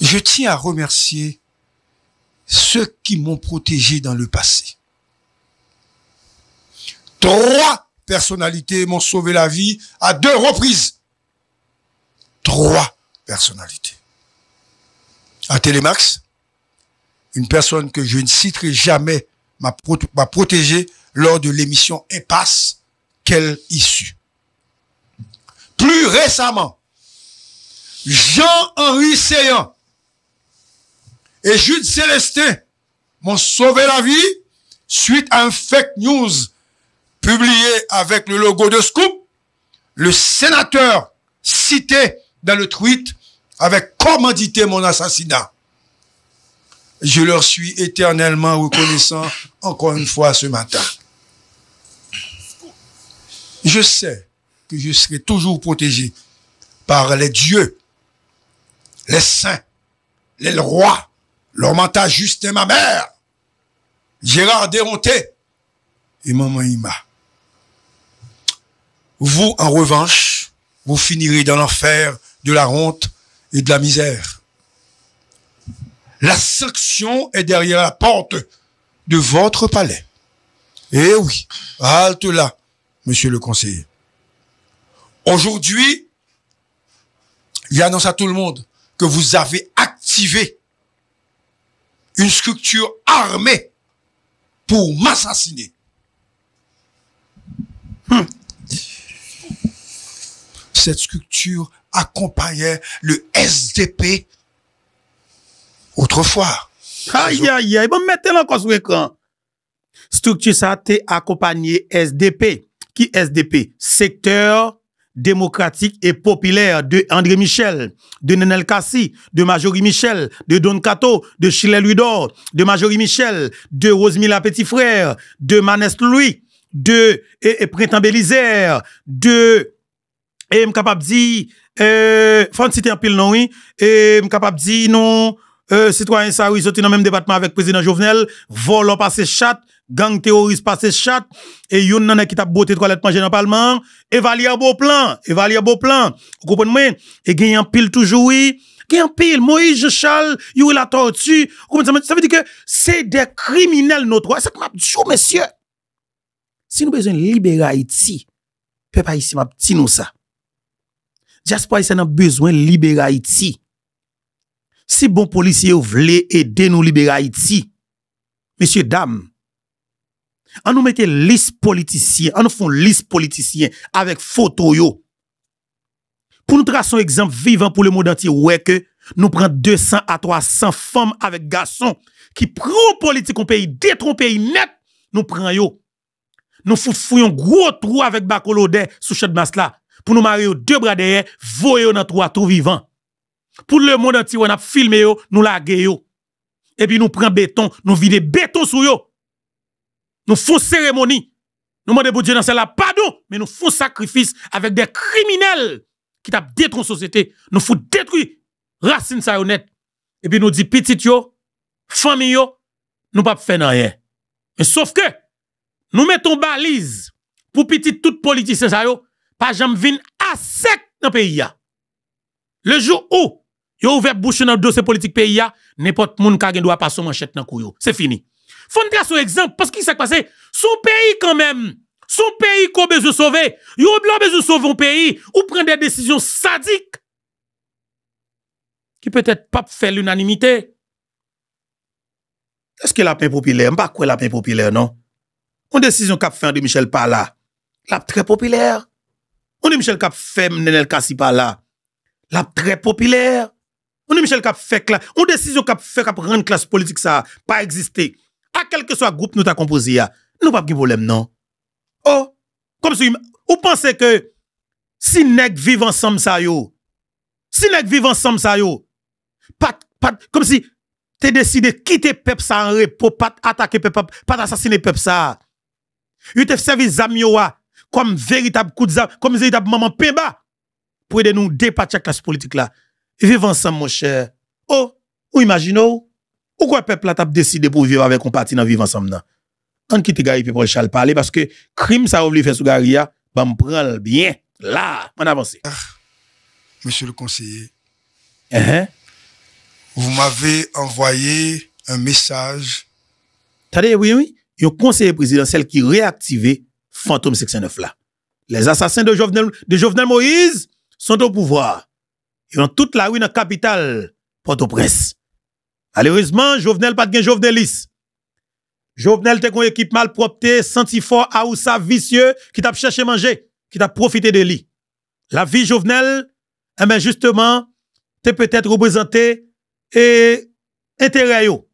Je tiens à remercier ceux qui m'ont protégé dans le passé. Trois personnalités m'ont sauvé la vie à deux reprises. Trois personnalités. À Télémax, une personne que je ne citerai jamais m'a protégé lors de l'émission Impasse. Quelle issue Plus récemment, Jean-Henri Seyant et Jude Célestin m'ont sauvé la vie suite à un fake news publié avec le logo de Scoop. Le sénateur cité dans le tweet avait commandité mon assassinat. Je leur suis éternellement reconnaissant encore une fois ce matin. Je sais que je serai toujours protégé par les dieux, les saints, les rois, juste est ma mère. Gérard Déronté. Et maman Ima. Vous, en revanche, vous finirez dans l'enfer de la honte et de la misère. La sanction est derrière la porte de votre palais. Eh oui, halte là, monsieur le conseiller. Aujourd'hui, il annonce à tout le monde que vous avez activé une structure armée pour m'assassiner. Hum. Cette structure accompagnait le SDP autrefois. Aïe, aïe, aïe, bon, mettez-le encore sur l'écran. Structure ça accompagné SDP. Qui SDP? Secteur Demokratik e popilèr de André Michel, de Nenel Kassi, de Majorie Michel, de Don Cato, de Chilè Louis d'Or, de Majorie Michel, de Rosemilla Petit Frère, de Manès Louis, de Eprintempe Elisère, de... Euh, citoyen Saoui soti nan menm debatman avèk prezident Jouvenel Volon pa se chat Gang teoris pa se chat E yon nanè e ki tap bote 3 letman jè nan palman Evalia bo plan Evalia bo plan Goupen mwen E gen yon pil toujoui Gen yon pil Moïse Jouchal Yowè la tortue Goupen mwen Sa vè di ke se de kriminel notwa Sak map diyo mèsyè Se nou bezwen libera iti Pe pa yisi map ti nou sa Jaspo a yise nan bezwen libera iti Si bon polisye ou vle e de nou libera iti, mesye dam, an nou mette lis politisyen, an nou fon lis politisyen, avek foto yo. Pou nou trason ekzamp vivan pou le mou danti weke, nou pran 200 a 300 fom avek gason, ki prou politikon peyi detron peyi net, nou pran yo. Nou fufuyon gro trou avek bako lode sou chad masla, pou nou mare yo de bradeye, voyo nan trou a trou vivan. Pour le monde entier, on a filmé nous l'a yo. Et puis nous prenons béton, nous vidons béton sur yo. Nous faisons cérémonie. Nous demandons pour Dieu dans celle-là pardon, mais nous faisons sacrifice avec des criminels qui tapent détruit la société. Nous faisons détruire racine sa honnête. Et puis nous dit petit yo, famille yo, nous pas faire rien. Mais sauf que nous mettons balise pour petit tout politicien ça yo, pas jamais vin à sec dans le pays Le jour où yo ouver bouchen nan dosè politik peyi ya, nepot moun kagen dwa pa sou man chet nan kou yo. Se fini. Fondre a sou ekzamp, pas ki se kwa se, sou peyi kan menm, sou peyi ko bezo sove, yo blon bezo sove an peyi, ou pren dey desisyon sadik, ki petet pa pfe l'unanimite. Eske la pen popilè, mba kwe la pen popilè, non? Un desisyon kap fe mnen el kasi pa la, la ptre popilè. Un desisyon kap fe mnen el kasi pa la, la ptre popilè. O nou Michel kap fek la, ou desis yo kap fek kap ren klas politik sa, pa egziste. A kelke so a goup nou ta kompozi ya, nou pa ki bolem nan. Ou, oh, kom si, ou pense ke si nek vive ansam sa yo, si nek vive ansam sa yo, pat, pat, kom si, te deside kite pep sa anre pou pat atake pep, pat asasine pep sa. Ou te fsevi zamyowa kom veritab koutza, kom veritab maman peba pou e de nou depache klas politik la. Vivre ensemble, mon cher. Oh, ou imaginez ou, pourquoi le peuple a décidé pour vivre avec un parti dans vivre ensemble? On quitte Gary pour le parler parce que le crime ça de faire sous Gary, ben prend bien. Là, on avance. Ah, monsieur le conseiller, uh-huh. vous m'avez envoyé un message. T'as oui, oui, il y un conseiller présidentiel qui réactivait Fantôme 69, là. Les assassins de de Jovenel Moïse sont au pouvoir ont toute la rue dans la capitale Port-au-Prince. Malheureusement, Jovenel pas de Jovenelis. Jovenel te une équipe mal propre, senti fort, ça vicieux, qui t'a cherché manger, qui t'a profité de lui. La vie Jovenel, eh ben justement, te peut-être représenté et intérêt yo.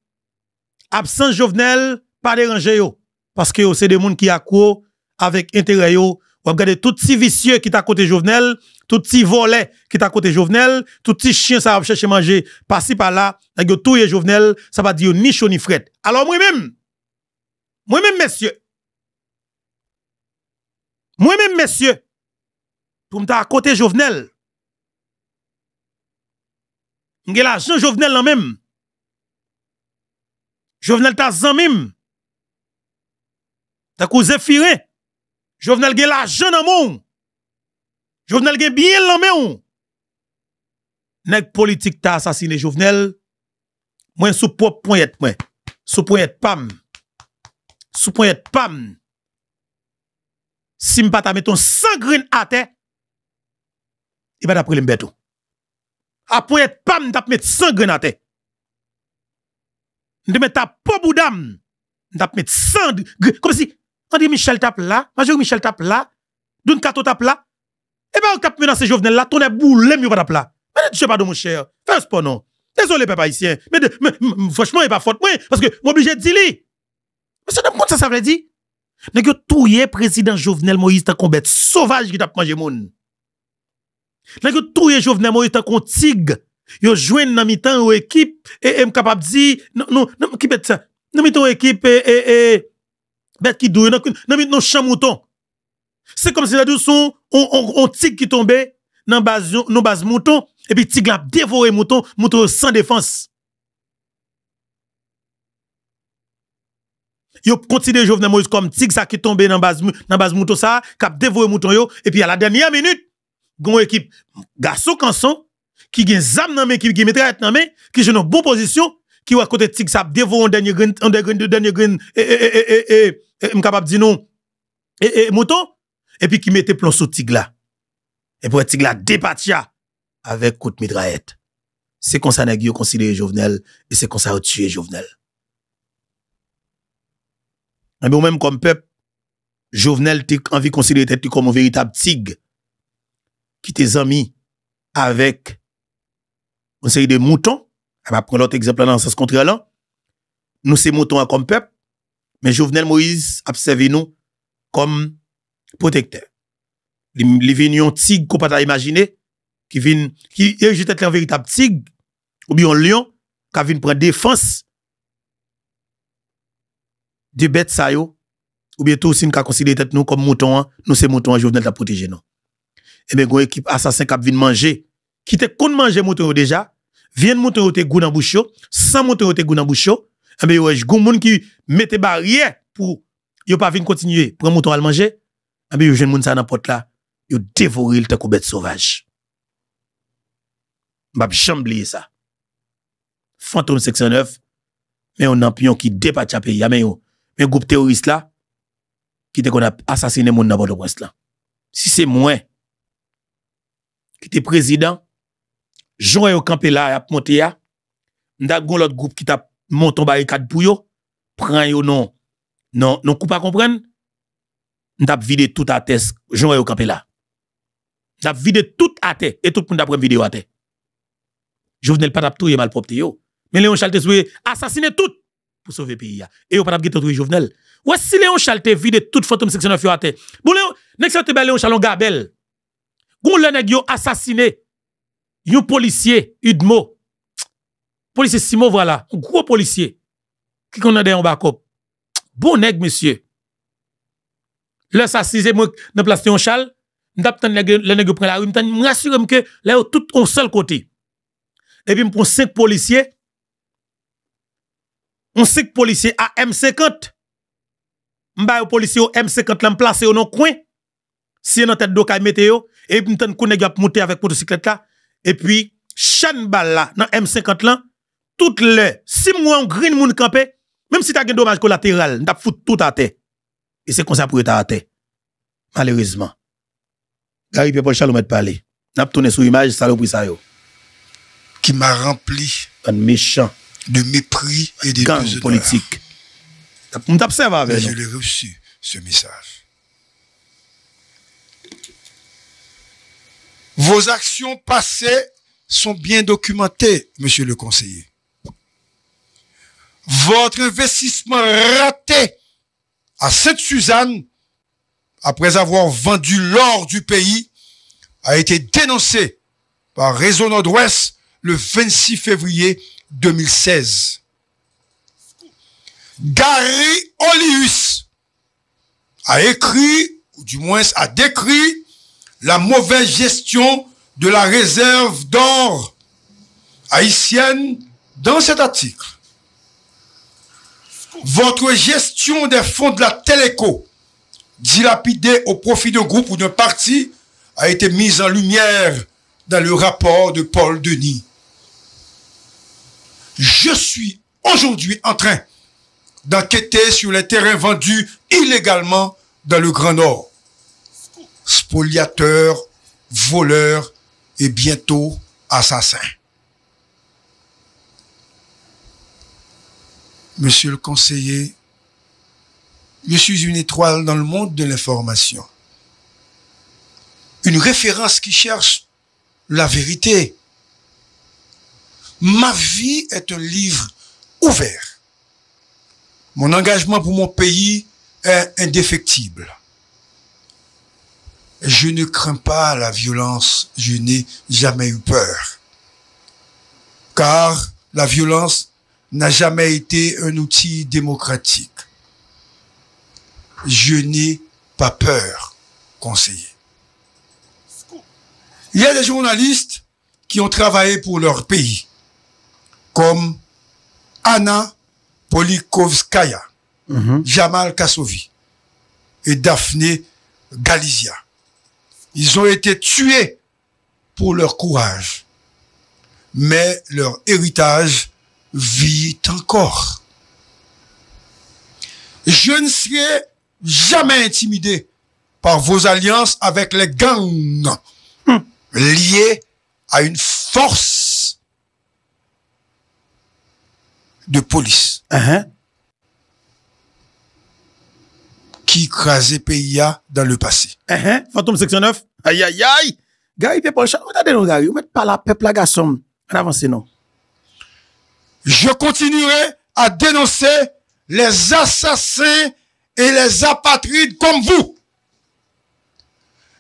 Absence Jovenel, pas dérangé yo. Parce que c'est des gens qui accourent avec intérêt yo ou regardez tout petit vicieux qui t'a côté Jovenel, tout petit volet qui t'a côté Jovenel, tout petit chien ça va chercher manger par-ci par-là, que tout est Jovenel, ça va dire ni chaud ni fret. Alors moi-même moi-même messieurs moi-même messieurs pour me à côté Jovenel. la l'argent Jovenel là même. Jovenel t'a z'amim, même. T'as causé Jouvenel gen la jen an moun. Jouvenel gen biye l an mè ou. Nèk politik ta asasine jouvenel, mwen sou po pwoyet mwen. Sou pwoyet pam. Sou pwoyet pam. Simba ta meton sangren ate, i ba da pril mbetou. A pwoyet pam, da pwoyet sangren ate. Nde me ta po boudam, da pwoyet sangren ate. Kom si... que Michel tape là, Major Michel tape là, d'une Kato tape là. eh bien, on tape menace Jovenel là, ton est boule, mieux pas tape là. Mais ne sais pas de mon cher. Fais pas non. Désolé, papa, ici. Mais, franchement, il n'est pas faute moi, parce que moi obligé de dire. Mais c'est d'un compte ça, ça veut dire. tout y est président Jovenel Moïse tan qui bête sauvage qui t'a manger moun. Nèg yo touye Jovenel Moïse tan kon tigre. Yo joine nan mi-temps ou équipe et est capable di non non qui bête ça. Dans mi-temps équipe et et mais qui douille, dans nos champs mouton. C'est comme si la son, on, on, on tigre qui tombait dans base, nos bases mouton, et puis tigre a dévoré mouton, mouton sans défense. Yo considère Jovenel Moïse comme tigre ça qui tombé dans base, dans base mouton ça, qui a dévoré mouton yo, et puis à la dernière minute, gon équipe, garçon canson, qui gagne zam nan men, qui gen dans nan qui gen une bonne position, qui va côté tigre, Tic Sap, devant un dernier grain, un dernier grain, et, et, et, et, et, capable de dire non, et, et, mouton, et puis qui mettait plan sur Tig là. Et pour Tig là, dépatia avec coup mitraillette. C'est comme ça qu'on considéré Jovenel, et c'est comme ça qu'on tué Jovenel. Mais même comme peuple, Jovenel a envie de considérer tête comme un véritable tigre qui tes amis avec une série de moutons A eh pa pren lot ekzemplar nan sas kontre lan, nou se moton an kom pep, men jouvnel Moïse ap seve nou kom protekter. Li vin yon tig ko pata imagine, ki e jete tlen veritab tig, ou bi yon lion, ka vin pren defans di bet sayo, ou bi eto sin ka konsidete nou kom moton an, nou se moton an jouvnel ta proteje nou. E eh ben gwen ekip asasen ka vin manje, ki te kon manje moton an deja, viennent monter au goût dans bouche sans monter au goût dans bouche et bien ouais goun moun qui mette barrière pour yo pas venir continuer prend mouton à manger et eh ben yo jeune moun ça dans porte là yo dévorer le tant bête sauvage m'a jamais oublié ça fantôme 609 mais on a pion qui dépasse pays mais yo mais groupe terroriste là qui te qu'on a assassiné moun dans porte là si c'est moi qui était président Jean yon au campé là, a monté là. Nda gon l'autre groupe qui t'a monté en barricade pour yo. Prend yo non. Non, non, pas comprendre. Nda vidé tout à tête. Jean au campé là. Nda vidé tout à tête. et tout le monde a pris vidéo à terre. Jovenel pas tout mal propre yo. Mais Léon Chalte souhaite assassiner tout pour sauver le pays. Et yo pas de tout Jovenel. Ou si Léon Chalte vide toute fantôme 69 de à terre. Bon Léon, pas, Léon Chalon Gabel. Gon le nèg assassiné un policier, Udmo, policier Simon, voilà, un gros policier, qui connaît en backup. Bon nèg, monsieur. Le sa moi, dans place de chal, châle le nèg prend la rue, m'rassure que là, tout au seul côté. Et puis, pour cinq policiers, on cinq policiers à M50. M'baye les policiers au M50, l'en place au non coin, si yon tête d'oka météo, et puis m'tan koune gap monter avec motocyclette là, et puis, chaque là, dans M50 là, toutes le, si moi green moun campé, même si t'as un dommage collatéral, t'as foutu tout à terre. Et c'est comme ça pour être à terre. Malheureusement. Gary Pierre-Paul Chalomet parlé. N'a tourné sur image, pour ça yo. Qui m'a rempli. Un méchant. De mépris et de politique politique. avec. je l'ai reçu, ce message. Vos actions passées sont bien documentées, monsieur le conseiller. Votre investissement raté à Sainte-Suzanne, après avoir vendu l'or du pays, a été dénoncé par Réseau Nord-Ouest le 26 février 2016. Gary Olius a écrit, ou du moins a décrit, la mauvaise gestion de la réserve d'or haïtienne dans cet article. Votre gestion des fonds de la Téléco, dilapidée au profit d'un groupe ou d'un parti, a été mise en lumière dans le rapport de Paul Denis. Je suis aujourd'hui en train d'enquêter sur les terrains vendus illégalement dans le Grand Nord spoliateur, voleur et bientôt assassin. Monsieur le conseiller, je suis une étoile dans le monde de l'information. Une référence qui cherche la vérité. Ma vie est un livre ouvert. Mon engagement pour mon pays est indéfectible. Je ne crains pas la violence, je n'ai jamais eu peur. Car la violence n'a jamais été un outil démocratique. Je n'ai pas peur, conseiller. Il y a des journalistes qui ont travaillé pour leur pays, comme Anna Polikovskaya, mhm. Jamal Kassovi et Daphné Galizia. Ils ont été tués pour leur courage, mais leur héritage vit encore. Je ne serai jamais intimidé par vos alliances avec les gangs liés à une force de police. Uh-huh. qui écrasait PIA dans le passé. Eh, eh, fantôme section 9. Aïe, aïe, aïe. Gary Pépolchan, regardez nous, Gary. Vous mettez pas la peuple à garçon. En avance, non. Je continuerai à dénoncer les assassins et les apatrides comme vous.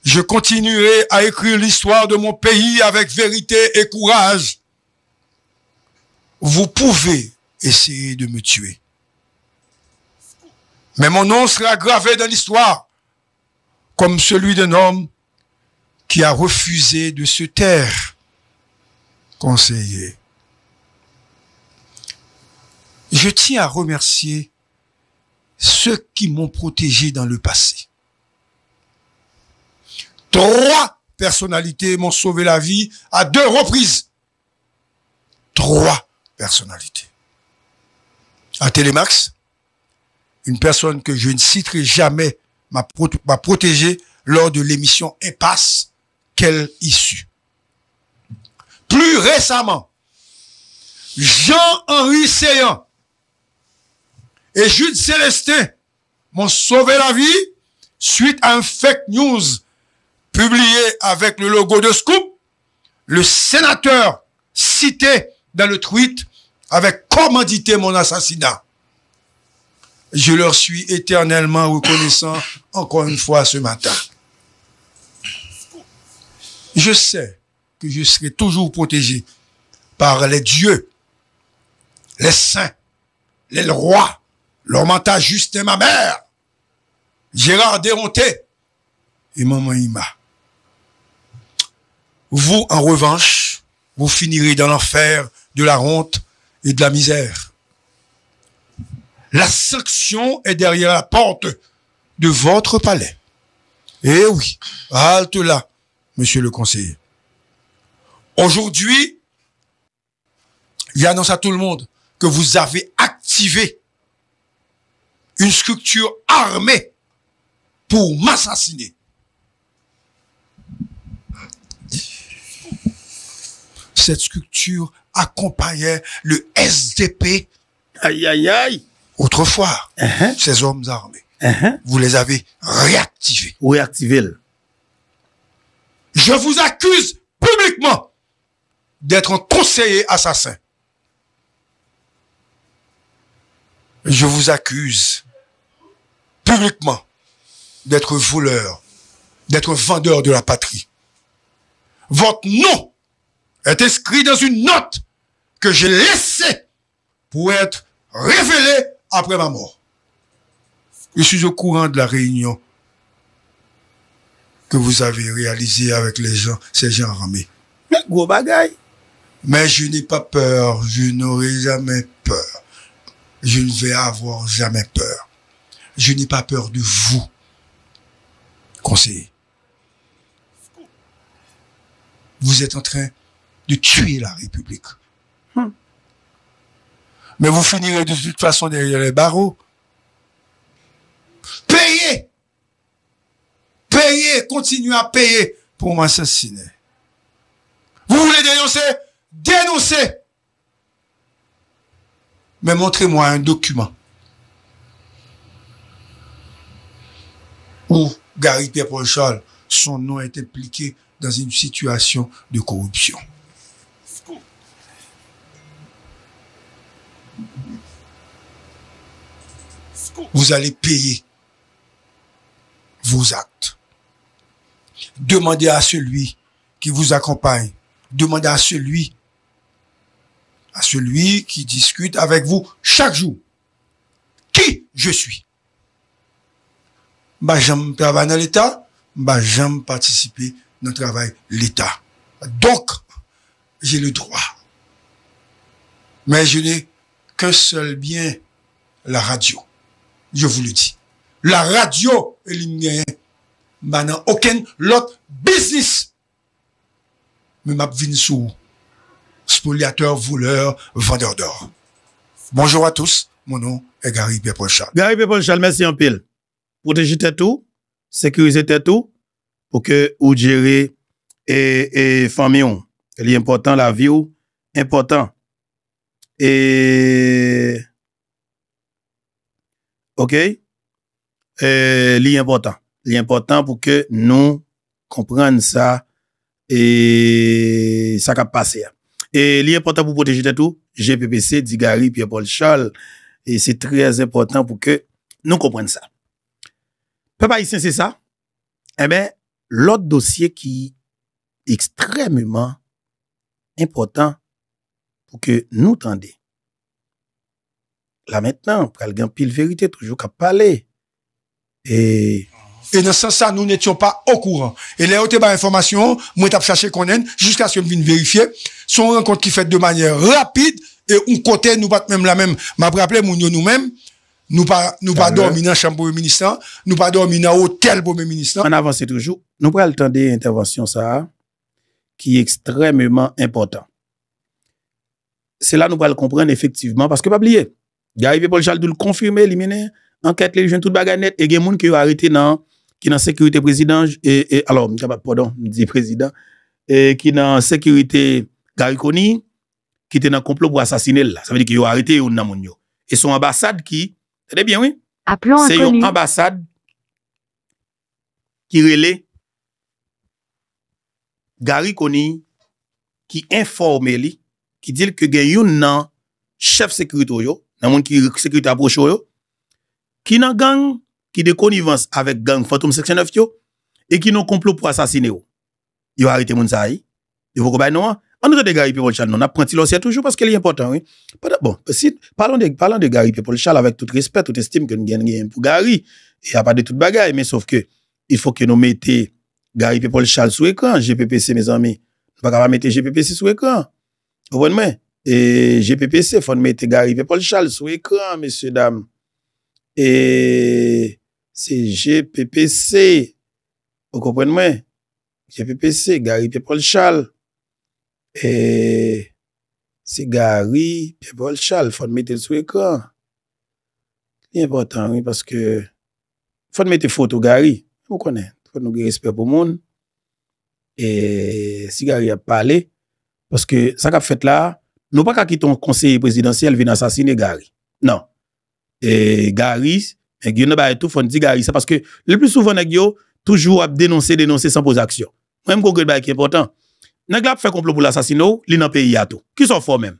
Je continuerai à écrire l'histoire de mon pays avec vérité et courage. Vous pouvez essayer de me tuer. Mais mon nom sera gravé dans l'histoire comme celui d'un homme qui a refusé de se taire. Conseiller. Je tiens à remercier ceux qui m'ont protégé dans le passé. Trois personnalités m'ont sauvé la vie à deux reprises. Trois personnalités. À Télémax, une personne que je ne citerai jamais m'a protégé lors de l'émission Impasse. Quelle issue Plus récemment, Jean-Henri Seyant et Jude Célestin m'ont sauvé la vie suite à un fake news publié avec le logo de Scoop. Le sénateur cité dans le tweet avait commandité mon assassinat. Je leur suis éternellement reconnaissant encore une fois ce matin. Je sais que je serai toujours protégé par les dieux, les saints, les rois, juste et ma mère, Gérard Déronté et Maman Ima. Vous, en revanche, vous finirez dans l'enfer de la honte et de la misère. La sanction est derrière la porte de votre palais. Eh oui, halte là, monsieur le conseiller. Aujourd'hui, il annonce à tout le monde que vous avez activé une structure armée pour m'assassiner. Cette structure accompagnait le SDP. Aïe, aïe, aïe autrefois, uh-huh. ces hommes armés, uh-huh. vous les avez réactivés. Réactivés. Je vous accuse publiquement d'être un conseiller assassin. Je vous accuse publiquement d'être voleur, d'être vendeur de la patrie. Votre nom est inscrit dans une note que j'ai laissée pour être révélée après ma mort. Je suis au courant de la réunion que vous avez réalisée avec les gens, ces gens armés. Mais gros bagaille. Mais je n'ai pas peur, je n'aurai jamais peur. Je ne vais avoir jamais peur. Je n'ai pas peur de vous, conseiller. Vous êtes en train de tuer la République. Hmm. Mais vous finirez de toute façon derrière les barreaux. Payez. Payez. Continuez à payer pour m'assassiner. Vous voulez dénoncer? Dénoncez. Mais montrez-moi un document. Où Gary pierre son nom est impliqué dans une situation de corruption. Vous allez payer vos actes. Demandez à celui qui vous accompagne. Demandez à celui, à celui qui discute avec vous chaque jour. Qui je suis? Bah, j'aime travailler dans l'État. Bah, j'aime participer dans le travail l'État. Donc, j'ai le droit. Mais je n'ai Ke sel byen la radyo, yo vou li di. La radyo, li myen manan oken lot bisnis. Me map vin sou, spouliateur, vouleur, vandeur d'or. Bonjour a tous, mon nou e Gary Beponchal. Gary Beponchal, mersi yon pil. Protegite tou, sekurize te tou, pou ke ou djeri e famyon. Li important la vi ou, important. et OK important l'important important pour que nous comprenions ça et ça qu'a passé et important pour protéger tout GPPC Digari Pierre-Paul Charles et c'est très important pour que nous comprenions ça Papa ici c'est ça eh ben l'autre dossier qui est extrêmement important Ou ke nou tende. La maintenant, pral gen pil verite, toujou ka pale. E nan san sa, nou netyon pa okouran. E le ote ba informasyon, mwen tap chache konen, jiska se yon vin verifiye, son renkont ki fet de manye rapide, e un kote nou pat mem la mem. Ma pral aple, moun yo nou mem, nou pa do minan chan pou menistan, nou pa do minan o tel pou menistan. An avanse toujou, nou pral tende intervensyon sa, ki ekstrememan importan. Se la nou pral kompren efektiveman, paske pa pliye. Garive pou l chal dou l konfirme, elimine, anket le, jen tout bagay net, e gen moun ki yo arete nan, ki nan sekurite prezident, e, alor, mi kapat pardon, mi dizi prezident, e ki nan sekurite Garikoni, ki te nan komplo pou asasine l la. Sa vedi ki yo arete yo nan moun yo. E son ambasade ki, edè bien wè? Se yo ambasade, ki rele, Garikoni, ki informe li, qui dit que gen yon nan chef sécurité yo, nan moun ki sécurité aposho yo, ki nan gang qui de connivence avec gang fantôme Section 9 yo, et qui nou complot pour assassiner yo. Yo arrêté moun sa yi, yo nous bay nou on an nou de Gary People Chal non, apprenti l'ancien important, Bon, parlons de, parlons de Gary People avec avec tout respect, toute estime que nous gen pour Gary. Gary, y a pas de tout bagarre mais sauf que il faut que nous mettions Gary People Chal sous écran. GPPC, mes amis, Pas pouvons pas mettre GPPC sur écran. O kompwen mwen, c'est G.P.P.C. Fon mette Gary P.Polchal sou ekran, messe dam. E, c'est G.P.P.C. O kompwen mwen, G.P.P.C. Gary P.Polchal. E, c'est Gary P.Polchal fon mette sou ekran. Ni important, oui, parce que, fon mette foto Gary, pou konen, pou konen, pou moun. E, si Gary a pale, Parce que ça qu'a fait là, nous pas qu'à quitter un conseiller présidentiel vient assassiner Gary. Non. Et Gary, et eh, n'a tout, font dit Gary, ça parce que le plus souvent, nest toujours à dénoncer, dénoncer sans poser action. Même quand qui est important, nest fait complot pour l'assassinat, il dans pays à tout. Qui sont fort même?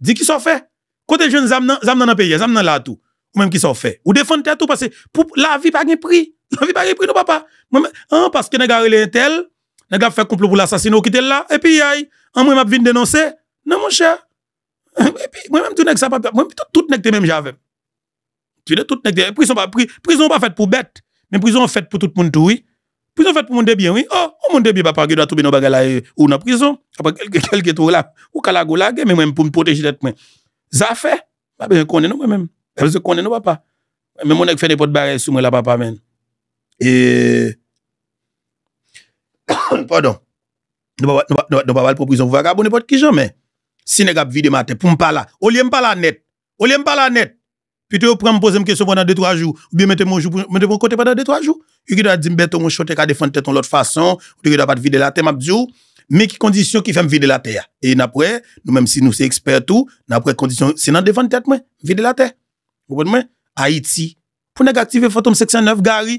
Dit qui sont fait? Côté jeune, ils dans le pays, ils là tout. Ou même qui sont fait? Ou défendre tout parce que pour la vie pas de prix. La vie pas de prix, non papa. Même, hein, parce que nest fait complot pour l'assassinat, qui est là, et puis y m'a mwen dénoncer, non mon cher. Et puis moi même tout nek ça moi tout Tu de tout n'est prison pas prison pas faite pour bête, mais prison faite pour tout le monde oui. Prison faite pour mon débit oui. Oh, monde debyen bien pas dans ou prison, apre quelque quelque ou kalago la mais même pour pou protéger det mwen. pas bien connait nous moi même papa. mon fait de pot sur moi papa même Pardon. Nou pa wale pou prizon, vou wak a bon ne pot ki jome. Si ne wap vide ma te, pou m pa la. O liye m pa la net. O liye m pa la net. Pi tou yo pran m posen m kesyon pwa nan 2-3 jou. Ou biye mwen te mwen kote pwa nan 2-3 jou. Ou ki dwa di m beton mwen chote ka defante teton lot fason. Ou ki dwa pat vide la te map djou. Me ki kondisyon ki fem vide la te ya. E na pre, nou menm eh, si nou se ekspert eh, eh. ou, na pre kondisyon, se nan defante tet mwen, vide la te. Ou pwen mwen, Haiti, pou nek aktive fantom 609 gari,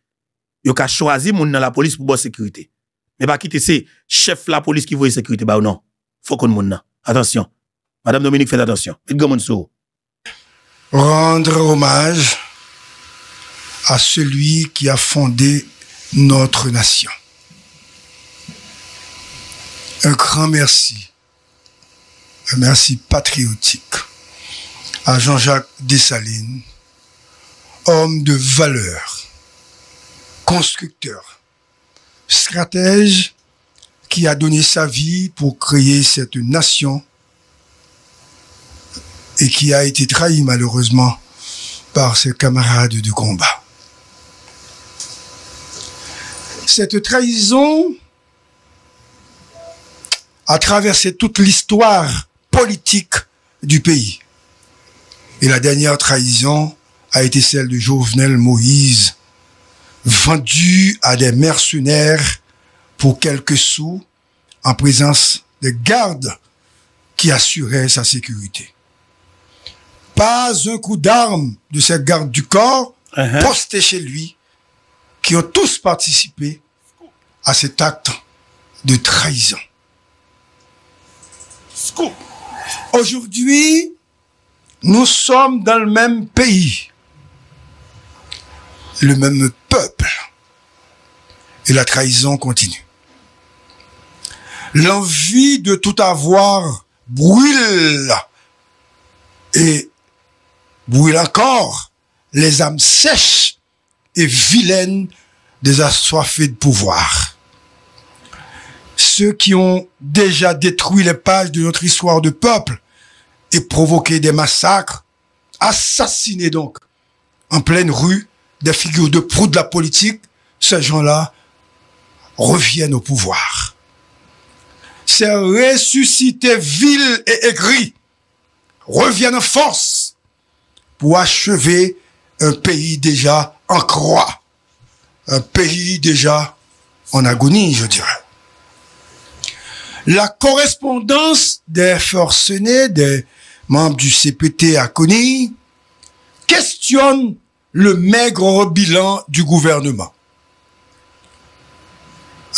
Il ka choisi mon la police pour la sécurité. Mais pas quitter c'est chef la police qui voit sécurité bah ou non. Faut qu'on moun nan. Attention. Madame Dominique faites attention. Rendre hommage à celui qui a fondé notre nation. Un grand merci. Un merci patriotique à Jean-Jacques Dessalines, homme de valeur constructeur, stratège qui a donné sa vie pour créer cette nation et qui a été trahi malheureusement par ses camarades de combat. Cette trahison a traversé toute l'histoire politique du pays. Et la dernière trahison a été celle de Jovenel Moïse vendu à des mercenaires pour quelques sous en présence de gardes qui assuraient sa sécurité. Pas un coup d'arme de ces gardes du corps uh-huh. postés chez lui qui ont tous participé à cet acte de trahison. Aujourd'hui, nous sommes dans le même pays le même peuple. Et la trahison continue. L'envie de tout avoir brûle et brûle encore les âmes sèches et vilaines des assoiffés de pouvoir. Ceux qui ont déjà détruit les pages de notre histoire de peuple et provoqué des massacres, assassinés donc en pleine rue, des figures de proue de la politique, ces gens-là reviennent au pouvoir. Ces ressuscités vils et aigris reviennent en force pour achever un pays déjà en croix, un pays déjà en agonie, je dirais. La correspondance des forcenés, des membres du CPT à Connie, questionne le maigre bilan du gouvernement.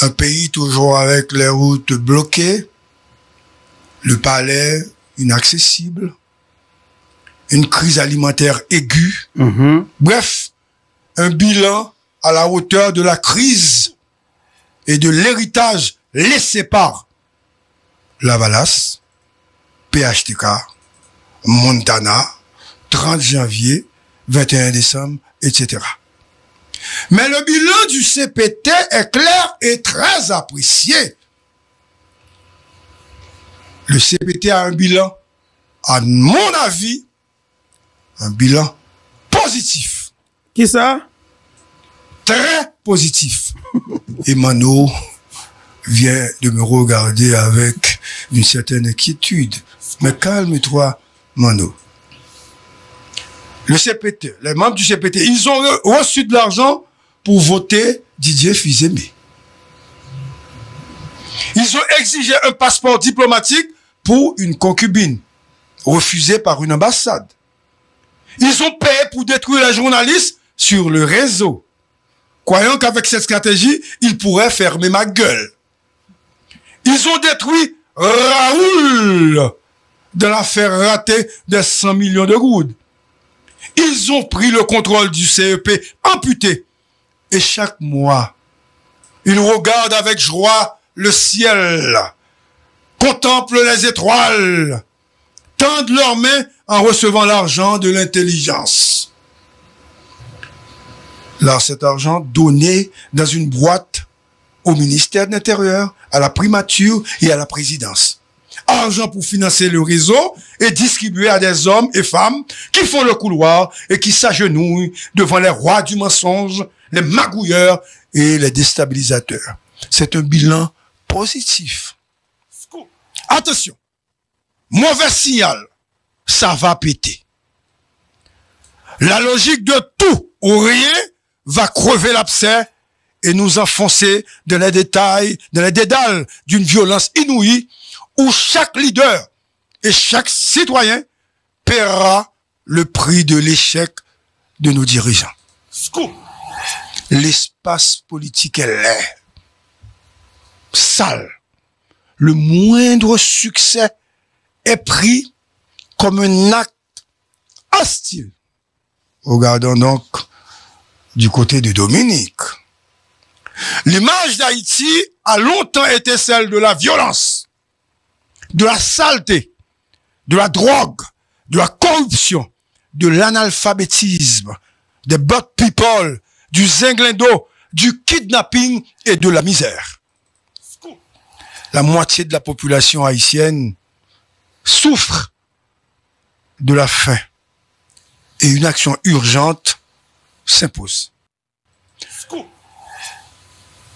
Un pays toujours avec les routes bloquées, le palais inaccessible, une crise alimentaire aiguë. Mm-hmm. Bref, un bilan à la hauteur de la crise et de l'héritage laissé par Lavalas, PHTK, Montana, 30 janvier 21 décembre, etc. Mais le bilan du CPT est clair et très apprécié. Le CPT a un bilan, à mon avis, un bilan positif. Qui ça Très positif. et vient de me regarder avec une certaine inquiétude. Mais calme-toi, Mano le CPT, les membres du CPT, ils ont reçu de l'argent pour voter Didier Fizemi. Ils ont exigé un passeport diplomatique pour une concubine, refusée par une ambassade. Ils ont payé pour détruire les journalistes sur le réseau, croyant qu'avec cette stratégie, ils pourraient fermer ma gueule. Ils ont détruit Raoul de l'affaire ratée des 100 millions de goudes. Ils ont pris le contrôle du CEP amputé. Et chaque mois, ils regardent avec joie le ciel, contemplent les étoiles, tendent leurs mains en recevant l'argent de l'intelligence. Là, cet argent donné dans une boîte au ministère de l'Intérieur, à la primature et à la présidence argent pour financer le réseau et distribuer à des hommes et femmes qui font le couloir et qui s'agenouillent devant les rois du mensonge, les magouilleurs et les déstabilisateurs. C'est un bilan positif. Attention, mauvais signal, ça va péter. La logique de tout ou rien va crever l'abcès et nous enfoncer dans les détails, dans les dédales d'une violence inouïe où chaque leader et chaque citoyen paiera le prix de l'échec de nos dirigeants. L'espace politique est laid, sale. Le moindre succès est pris comme un acte hostile. Regardons donc du côté de Dominique. L'image d'Haïti a longtemps été celle de la violence de la saleté, de la drogue, de la corruption, de l'analphabétisme, des bad people, du zinglendo, du kidnapping et de la misère. La moitié de la population haïtienne souffre de la faim et une action urgente s'impose.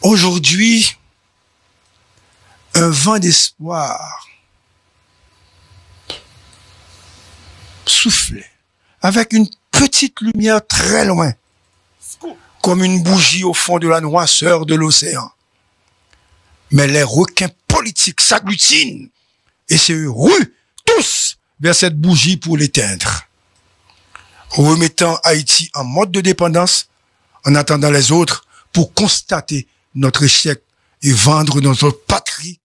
Aujourd'hui, un vent d'espoir soufflé avec une petite lumière très loin, comme une bougie au fond de la noisseur de l'océan. Mais les requins politiques s'agglutinent et se ruent tous vers cette bougie pour l'éteindre, remettant Haïti en mode de dépendance en attendant les autres pour constater notre échec et vendre notre patrie.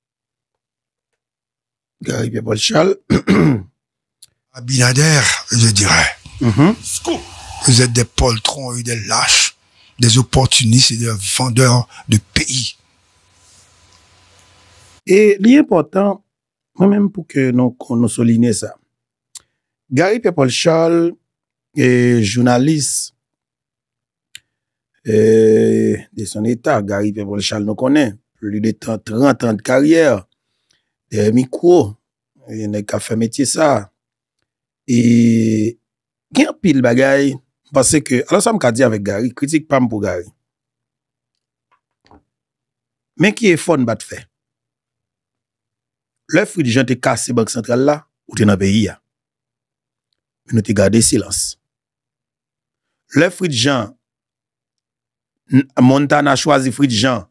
Abinader, je dirè, mm-hmm. vous êtes des poltrons et des lâches, des opportunistes et des vendeurs de pays. Et l'important, moi-même, pou que nous soulignez ça, Gary Peppolchal est journaliste de son état. Gary Peppolchal nous connaît. Plus de 30 ans de carrière de micro et n'est qu'à faire métier ça. E gen apil bagay Pase ke ala sa m ka di avè gari Kritik pam pou gari Men ki e fon bat fe Le fri di jan te kase bank sentral la Ou te nan pe yia Men nou te gade silans Le fri di jan Monta nan chwazi fri di jan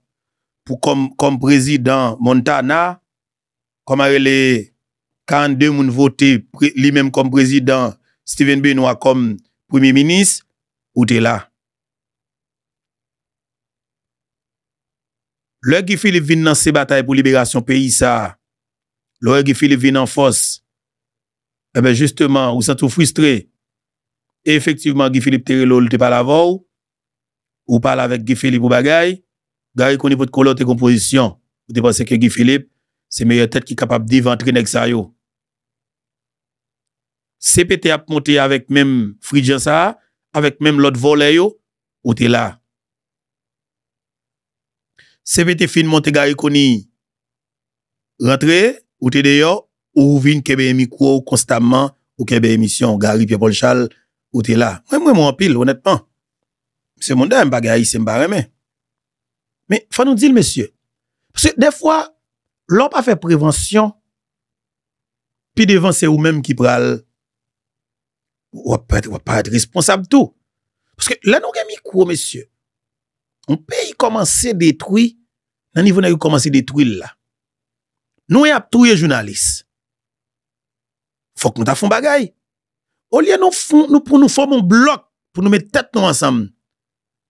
Pou kom prezidant Monta nan Komarele quand deux moun voté lui-même comme président, Steven Benoit comme premier ministre, ou t'es là. Le Guy Philippe vient dans ces batailles pour libération pays, ça. Le Guy Philippe vient en force. Eh bien, justement, vous êtes frustré. Et effectivement, Guy Philippe Terrelol pas la avant, ou parle avec Guy Philippe ou bagay, Gary connaît votre couleur et composition. Vous pensez que Guy Philippe, c'est meilleure tête qui est capable d'éventrer ça. CPT a monté avec même Fridjan avec même l'autre volet yo, ou t'es là. CPT fin monte Gary Koni, rentré, ou t'es dehors, ou vin kebe micro constamment, ou kebe émission, Gary Pierre-Paul Charles, ou t'es là. Moi, moi, moi, pile, honnêtement. C'est mon dame, bagay, c'est m'barremé. Mais, faut nous dire, monsieur. Parce que des fois, l'on pas fait prévention, puis devant c'est ou même qui prale Wap pa et responsab tou. Pweske la nou gen mi kwo, mesye, nou pe yi komanse detwi, nan nivou nan yi komanse detwi la. Nou yi ap tou yi jounalist. Fok nou ta fon bagay. O liya nou fon, nou pou nou fon moun blok, pou nou met tèt nou ansam.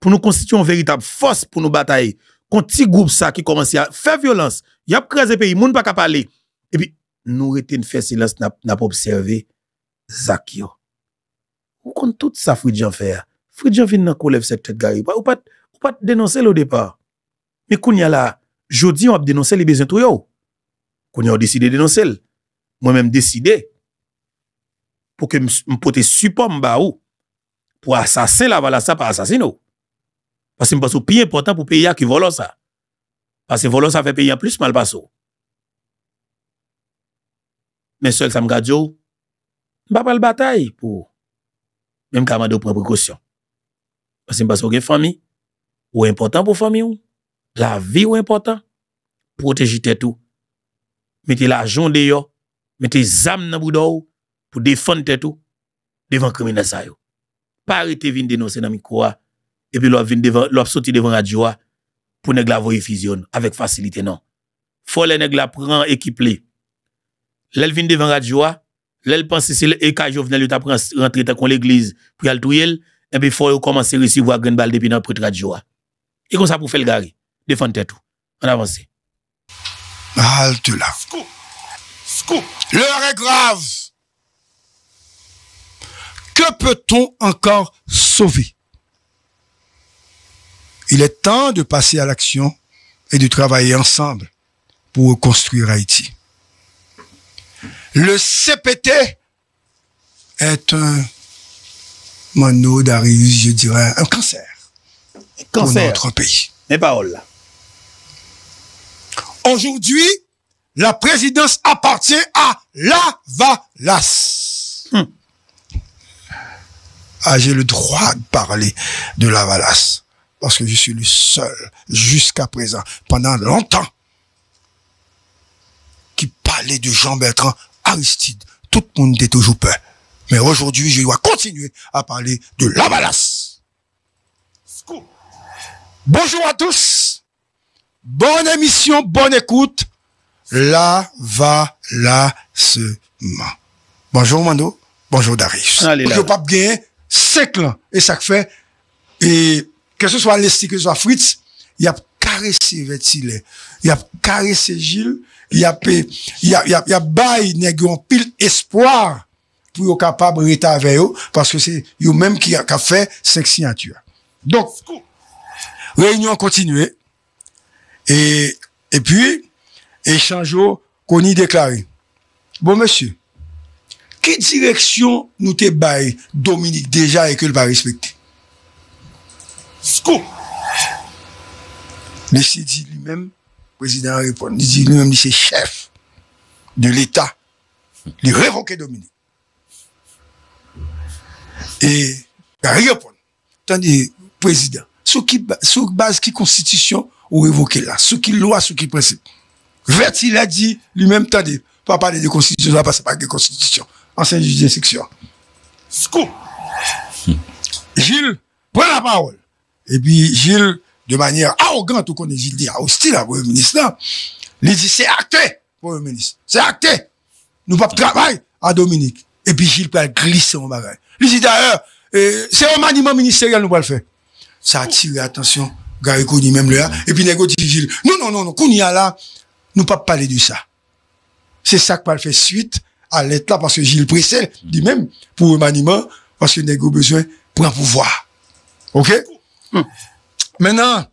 Pou nou konstitu yon veritab fos pou nou batay. Kon ti goup sa ki komanse ya. Fè violans. Yap kreze peyi, moun pa ka pale. E pi, nou rete yon fè silans na pou observe Zak yo. Ou compte tout ça Fridjan Jean fè? Fridjan Jean vin nan cette tête tête gari. Ou pas ou pas dénoncer le départ. Mais qu'on y a la, jodi on a les les besoins tout yo. y a décidé dénoncer, dénoncer, Moi même décidé. Pour que m'pote support m'ba ou. Pour assassiner la vala ça par assassino. Parce que m'passe le pire important pour payer qui volo ça. Parce que volo ça fait payer en plus mal pas. Mais seul ça m'gadjo, m'ba pas le bataille pour. Même quand on prend précaution. Parce que parce que famille, ou important pour famille ou, la vie ou important, protéger tout. mettez l'argent dehors, mettez âmes dans boudou pour défendre tête devant criminel ça yo. Pas arrêter venir dénoncer dans micro et puis leur venir devant, la sorti devant radio pour nèg la voyer avec facilité non. Faut les nèg la prend équipe les. viennent devant radio L'elle pense c'est le e Jovenel qui apprend rentrer dans l'église pour aller touyer, et puis, il faut commencer à recevoir une balle depuis dans à joie. Et comme ça, pour faire le gari, défendre tout. On avance. Halte là. L'heure est grave. Que peut-on encore sauver? Il est temps de passer à l'action et de travailler ensemble pour reconstruire Haïti. Le CPT est un d'arius, je dirais, un cancer, cancer. pour notre pays. Mes paroles Aujourd'hui, la présidence appartient à Lavalas. Hmm. Ah, j'ai le droit de parler de Lavalas. Parce que je suis le seul, jusqu'à présent, pendant longtemps, qui parlait de Jean-Bertrand Aristide, tout le monde est toujours peur. Mais aujourd'hui, je dois continuer à parler de la balasse. Bonjour à tous. Bonne émission, bonne écoute. La va Bonjour Mando. Bonjour Darius. Bonjour Pape Gain. Et ça fait, et que ce soit l'Estique que ce soit Fritz, il y a Caresser Il a caressé Gilles. Il a il y a un pile espoir pour capable rester avec eux parce que c'est eux même qui a, fait cinq signature. Donc réunion continue et puis échange qu'on y déclaré. Bon monsieur, quelle direction nous te baille Dominique déjà et que le va respecter? s'est dit lui-même, président répond, il dit lui-même, c'est chef de l'État. Il révoqué Dominique. Et ben, il répond, tandis président, sous qui, sous base qui constitution ou révoqué là, sous qui loi, sous qui principe. Vert, il a dit lui-même, tandis, pas parler de constitution, ça passe pas de constitution. Ancien juge d'instruction. Scoop! Gilles, prends la parole. Et puis, Gilles, de manière arrogante ou qu'on Gilles dit, ah, hostile à Premier ministre là, il dit c'est acté, Premier ministre, c'est acté. Nous pas travailler à Dominique. Et puis Gilles peut glisser en bagage. Il dit d'ailleurs, euh, c'est un maniement ministériel nous pas le faire. Ça attire l'attention, Gary Kouni même là. Hein. Et puis Nego dit Gilles, non, non, non, non, Kouni là, nous pas parler de ça. C'est ça que pas le faire suite à l'État parce que Gilles Pressel dit même pour un maniement, parce que Nego besoin pour un pouvoir. OK? Hmm. Menan,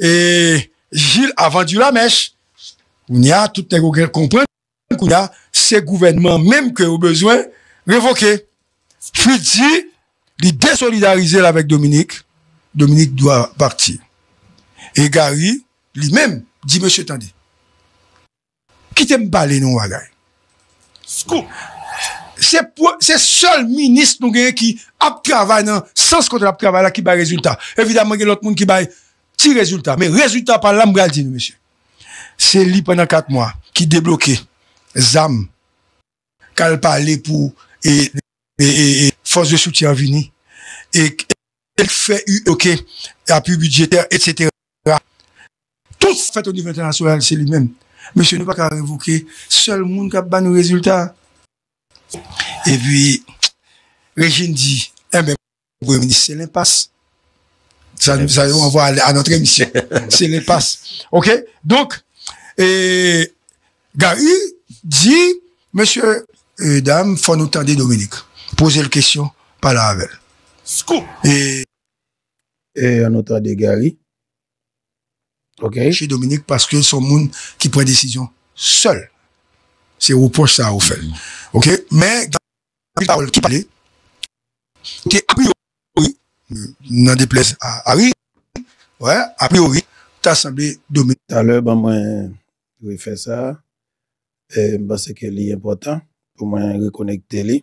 e Gilles a vendu la mèche. Ou ni a, touten kou kèl kompren, kou ni a, se gouvenman, mèm kè ou bezwen, revoke. Fui di, li desolidarize la vek Dominique, Dominique dwa parti. E Gary, li mèm, di mèche tande. Kitè m'bale nou wagay. Skoum! Se sol minist nou geye ki apkravay nan, sans kontra apkravay la ki bay rezultat. Evidemment, ge l'ot moun ki bay ti rezultat, me rezultat pan lam braldine, mèche. Se li panan kat mwa, ki debloké, zam, kal palé pou, e, e, e, e fons de soutien vini, e fè u ok, api budjetèr, etc. Tout fè ton divin tè nansoural, se li mèm. Mèche, ne pa kal revoké, se sol moun kap ban nou rezultat, Et puis, Régine dit, eh ben, c'est l'impasse. Ça, nous allons à notre émission. c'est l'impasse. OK? Donc, et, Gary dit, monsieur, et euh, dame, faut nous tendre Dominique. Posez la question, par la avec. Et, on entend Gary. OK? Chez Dominique, parce que son monde qui prend décision seul. Se ou poche sa ou fèl. Ok? Mè, nan de plez, a wè, a priori, ta san bè, domè. Talè, ban mwen, wè fè sa, e, basè ke li yè important, pou mwen re-konekte li,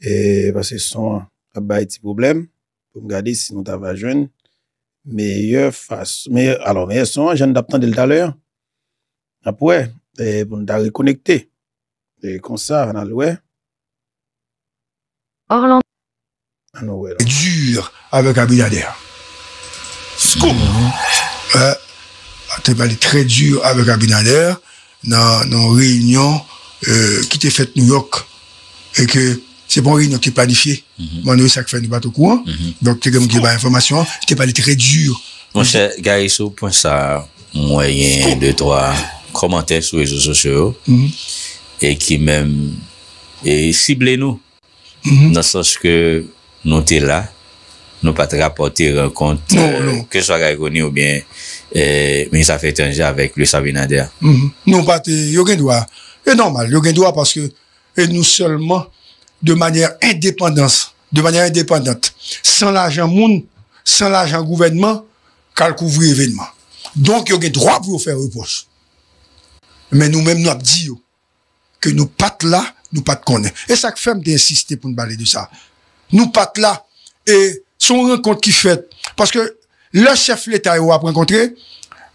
e, basè son, a bay ti problem, pou mwen gadi, si nou ta va jwen, mè yè fass, mè, alò, mè son, jen dap tan del talè, a pouè, a pouè, e bon da re konekte e, mm-hmm. euh, euh, mm-hmm. mm-hmm. de konsar nan lwe Orlant Ano wè la Dure avek abinader Skou Te pale tre dure avek abinader nan reyon ki te fet nou yok e ke se bon reyon te planifiye Manoui sak fe nou batou kouan Te pale tre dure Monshe Gaissou pon sa Mwenye 1, 2, 3 komante sou e zo so se yo, mhm. e ki men, e sible nou, mhm. nan sòs ke nou te la, nou pati rapote renkont, non, non. ke swa ga ekoni ou bien, men sa fetanje avèk lè sa binade a. Nou pati, yo gen dwa, e normal, yo gen dwa, paske nou solman, de manèr indépendant, de manèr indépendant, san la jan moun, san la jan gouvenman, kal kouvri evènman. Donk yo gen drwa pou yo fè reposch. Mais nous-mêmes, nous avons dit que nous pas là, nous pas est Et ça fait d'insister pour nous parler de ça. Nous pas là. Et son rencontre qui fait. Parce que le chef de l'État, a rencontré,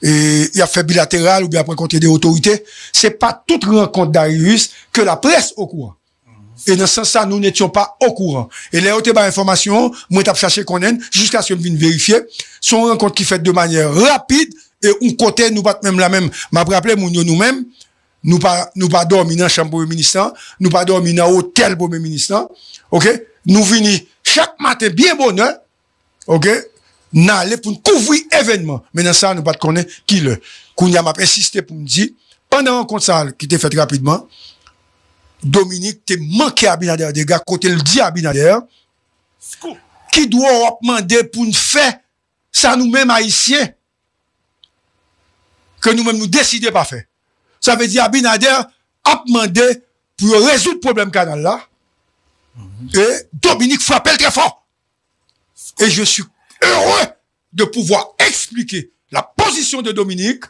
et il a fait bilatéral ou bien a rencontré des autorités. C'est pas toute rencontre d'Arius que la presse au courant. Et dans ce sens-là, nous n'étions pas au courant. Et les hautes informations, moi, t'as cherché qu'on jusqu'à ce que je vienne vérifier. sont rencontre qui fait de manière rapide, e un kote nou pat mem la mem, ma praple moun yo nou mem, nou pa dorm inan chan pou reministan, nou pa dorm inan hotel pou reministan, nou vini chak maten biye bonan, nan ale pou nou kouvri evenman, menan sa nou pat konen kil, koun ya ma pesiste pou nou di, pandan an konsal ki te fet rapidman, Dominique te manke abinader dega, kote l di abinader, ki dwo ap mande pou nou fe, sa nou mem a isye, que nous-mêmes nous décidons pas faire. Ça veut dire Abinader a demandé pour résoudre le problème canal là. Mhm. Et Dominique frappe très fort. Et je suis heureux de pouvoir expliquer la position de Dominique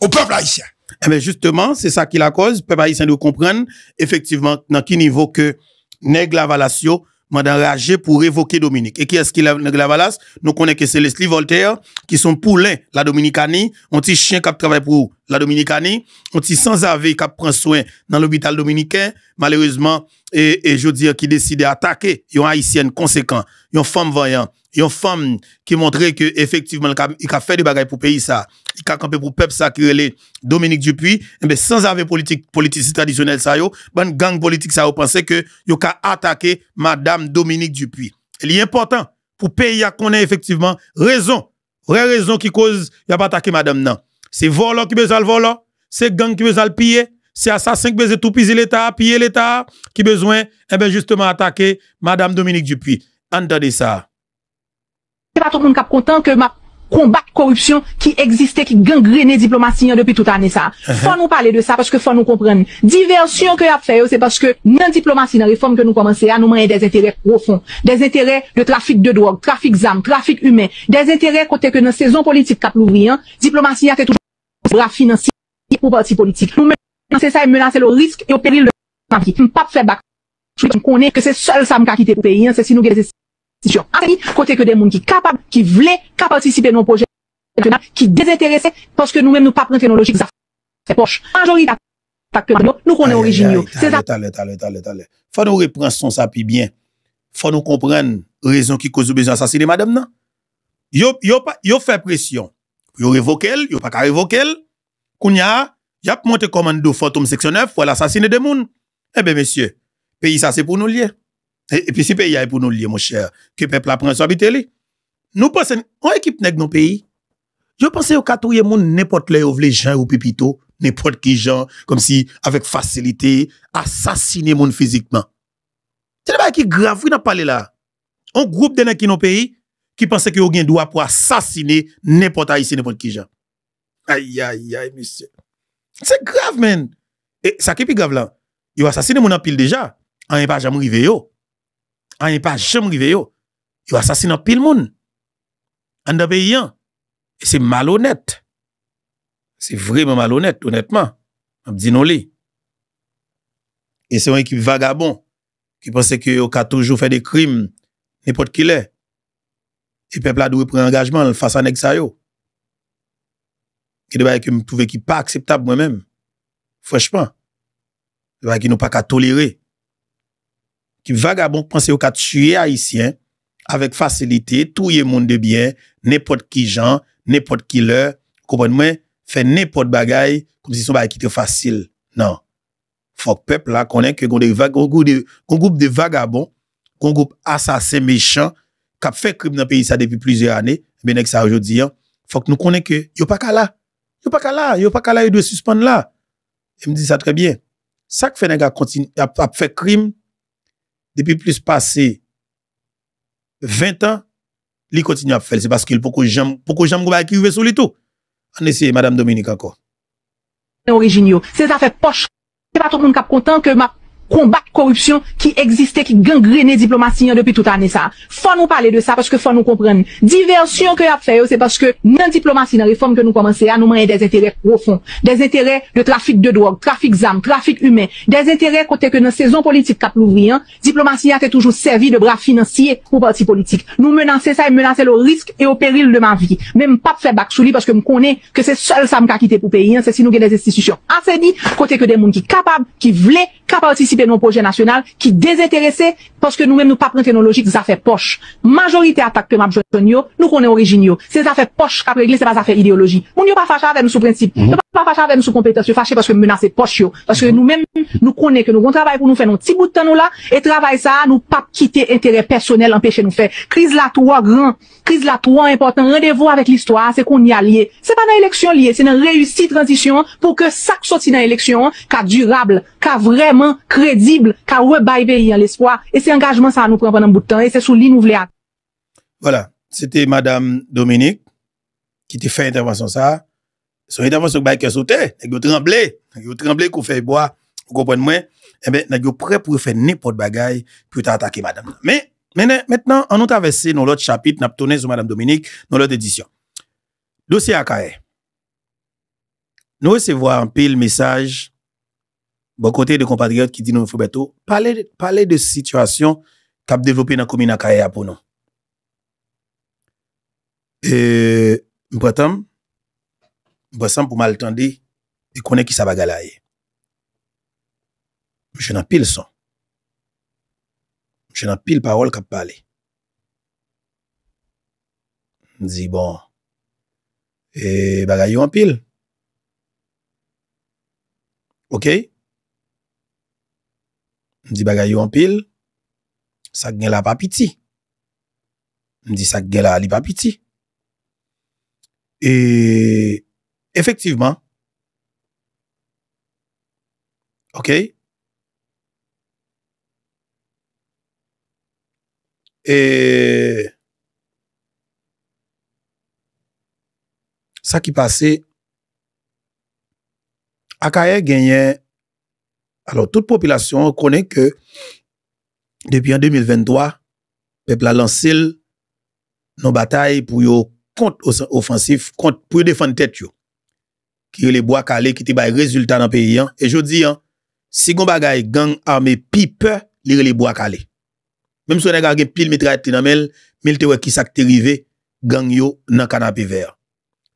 au peuple haïtien. Eh bien justement, c'est ça qui la cause. Le peuple haïtien de comprendre effectivement dans quel niveau que Nègre Valation d'enrager pour évoquer Dominique. Et qui est-ce qui la, la Nous connaissons que c'est Leslie Voltaire, qui sont poulains, la Dominicanie, un petit chien qui travaille pour la Dominicanie. On sans avis qui prend soin dans l'hôpital dominicain. Malheureusement, et, et je dire qui décide d'attaquer une haïtienne conséquent, une femme voyant, une femme qui montrait que effectivement il a fait des bagages pour pays ça, il a campé pour peuple ça qui relève Dominique Dupuis, et sans avis politique politique traditionnelle ça yo, ben gang politique ça yo pensé que yo ka attaqué madame Dominique Dupuis. Il est important pour pays qu'on ait effectivement raison, vraie raison qui cause y a pas attaqué madame non. C'est voleur qui besoin le voler, c'est gang qui besoin le piller, c'est assassin qui besoin tout piller l'État, piller l'État, qui besoin, eh bien, justement, attaquer Madame Dominique Dupuis. Entendez ça. C'est pas tout le monde content que ma combat corruption qui existait, qui gangrénait diplomatie hein, depuis toute année ça. Uh-huh. Faut nous parler de ça parce que faut nous comprendre. Diversion que a fait, c'est parce que dans diplomatie, dans réforme que nous commençons à nous mener des intérêts profonds, des intérêts de trafic de drogue, trafic d'armes, trafic humain, des intérêts côté que dans saison politique cap l'ouvrir, hein, diplomatie a fait toujours ou se rafinansi pou parti politik. Nou men, nan se sa menase lo risk yo peril le san ki. M pa pfe bak, chouk konen ke se sol sam kakite pou peyi, an se si nou gen se si. An se ni, kote ke den moun ki kapab, ki vle, ka participen nou proje, ki dezinterese, paske nou men nou pa pren teknologik zafan. Se poche. Anjouri la, takke nou, nou konen orijinyo. Talè, talè, talè, talè, talè, talè. Fwa nou repren son sapi bien. Fwa nou kompren rezon ki kozou bejan sasine madem nan. Yo, yo pa, yo fe presyon. Yo ne yo pas révoqué. vous Kounya, y a monté commando fantôme section 9 pour l'assassiner des moun. Eh bien, monsieur, pays ça c'est pour nous lier. Et, puis si pays est pour nous lier, mon cher, que peuple a pris habiter Nous pensons, en équipe nèg nos pays, je pense au vous moun n'importe les ou les gens ou pipito, n'importe qui gens, comme si, avec facilité, assassiner moun physiquement. C'est pas qui grave, vous pas parlé là. Un groupe de nèg qui nos pays, qui pensait que aucun droit pour assassiner n'importe ici, n'importe qui Aïe aïe aïe monsieur. C'est grave man. Et ça qui est plus grave là, ils a assassiné mon pile déjà, on n'est pas jamais arrivé yo. On pas jamais arrivé yo. Ils ont assassiné pile monde. En dans et c'est malhonnête. C'est vraiment malhonnête honnêtement. On dit Et c'est une équipe vagabond qui pensait que a toujours fait des crimes n'importe qui l'est. ki pep la dowe pre-engajman, fasa nek sa yo, ki deba ye ki m touve ki pa akseptab mwen men, fweshman, deba ye ki nou pa ka tolere, ki vagabon panse yo ka tsuye haisyen, avek fasilite, touye moun de bien, nepot ki jan, nepot ki lè, kompon mwen, fè nepot bagay, kom si son ba ekite fasil, nan, fok pep la konen, kon goup de vagabon, kon goup asasen mechant, ap fe krim nan peyi sa depi plizye ane, ben ek sa ajodi an, fok nou konen ke, yo pa ka la, yo pa ka la, yo pa ka la, yo dwe suspande la. E mdi sa trebyen, sa k fe neng a kontin, ap fe krim, depi pliz pase 20 an, li kontin yo ap fel, se baske l pokou jam, pokou jam kou ba ek yu ve sou li tou. An esye, Madame Dominique, anko. Origenio, se sa fe poch, se pa ton moun kap kontan, ke ma... combat corruption qui existait, qui gangrénait diplomatie depuis toute année ça. Faut nous parler de ça parce que faut nous comprendre. Diversion que a fait, c'est parce que non diplomatie, dans réforme que nous commençons à nous mener des intérêts profonds, des intérêts de trafic de drogue, trafic d'armes, trafic humain, des intérêts côté que dans saison politique cap l'ouvrir, hein, diplomatie a toujours servi de bras financiers pour parti politique. Nous menacer ça et menacer le risque et au péril de ma vie. Même pas faire back sous lui parce que me connais que c'est seul ça me quitter pour payer, hein. c'est si nous avons des institutions assez dit, côté que des gens qui capables, qui voulaient ka partisipe nou proje nasyonal, ki dezinterese, poske nou men nou pa prente nou logik zafè poche. Majorite atakpe map joun yo, nou konen origini yo. Se zafè poche ka pregle, se pa zafè ideologi. Moun yo pa facha avè nou sou prinsip. Moun mhm. yo pa facha avè nou sou kompetens, yo fache poske menase poche yo. Poske nou men nou konen, ke nou konen trabay pou nou fè nou ti boutan nou la, e trabay sa nou pa kite interè personel, empèche nou fè. Krise la 3, grand. Krise la 3, important. Rendez-vous avèk l'histoire, se kon y a liye. Se pa nan eleksyon liye, se nan rey crédible car ouais bail pays l'espoir et c'est engagement ça nous prend pendant bout de temps et c'est sous nous Voilà, c'était madame Dominique qui te fait intervention ça. Son intervention bail que sauté, il tremblé, il tremblé qu'on fait bois, vous comprenez moi? et eh ben n'a prêt pour faire n'importe bagaille pour t'attaquer madame. Mais maintenant on a traversé dans l'autre chapitre, n'a tourné sur madame Dominique dans l'autre édition. Dossier à Nous recevons un pile message Bo kote de kompatriot ki di nou fwebeto, pale de situasyon kap devopi nan koumi nan kaya pou nou. E, mpwetan, mpwetan pou mal tondi, e kone ki sa bagay la ye. Mwen jen apil son. Mwen jen apil parol kap pale. Ndi, bon, e bagay yo anpil. Ok? Mdi bagay yo an pil, sak gen la pa piti. Mdi sak gen la li pa piti. E, efektivman, ok, e, sak ki pase, akaye genyen, Alors, toute populasyon kone ke depi an 2023, peple a lansil nou batay pou yo kont ofensif, kont pou yo defante tet yo, ki re le boak ale ki te bay rezultat nan peyi an. E jodi an, si gong bagay gang arme pipe, li re le boak ale. Mem sou na gage pil mitra eti nan mel, mel te we ki sakte rive, gang yo nan kanan pi ver.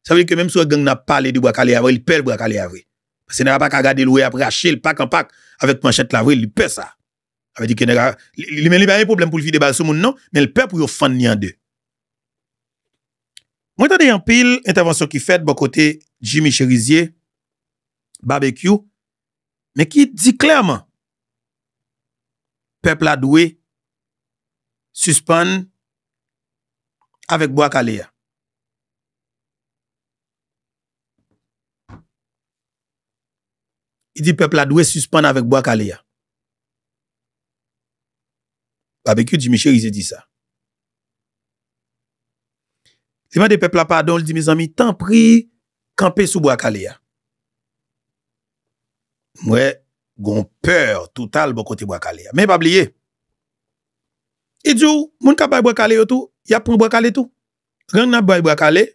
Sa vile ke mem sou gang na pale di boak ale avri, li pel boak ale avri. Se nera pa ka gade loue apre achil, pak an pak, avèk panchet lavre, li pe sa. Avè di ke nera, li men li bè yon problem pou l'fi de basou moun non, men l'pe pou yon fan nyan de. Mwen tade yon pil, intervensyon ki fèd, bon kote Jimmy Cherizier, barbecue, men ki di klèrman, pepl la dwe, suspèn, avèk bo ak ale ya. I di pepl la dwe suspande avèk Bwakale ya. Babek yu di, mi chèri, i se di sa. I mande pepl la padon, li di, mi zami, tan pri, kampe sou Bwakale ya. Mwe, gon pèr total bon kote Bwakale ya. Men bab liye. I di, moun ka bay Bwakale yo tou, yapon Bwakale tou. Reng nan bay Bwakale,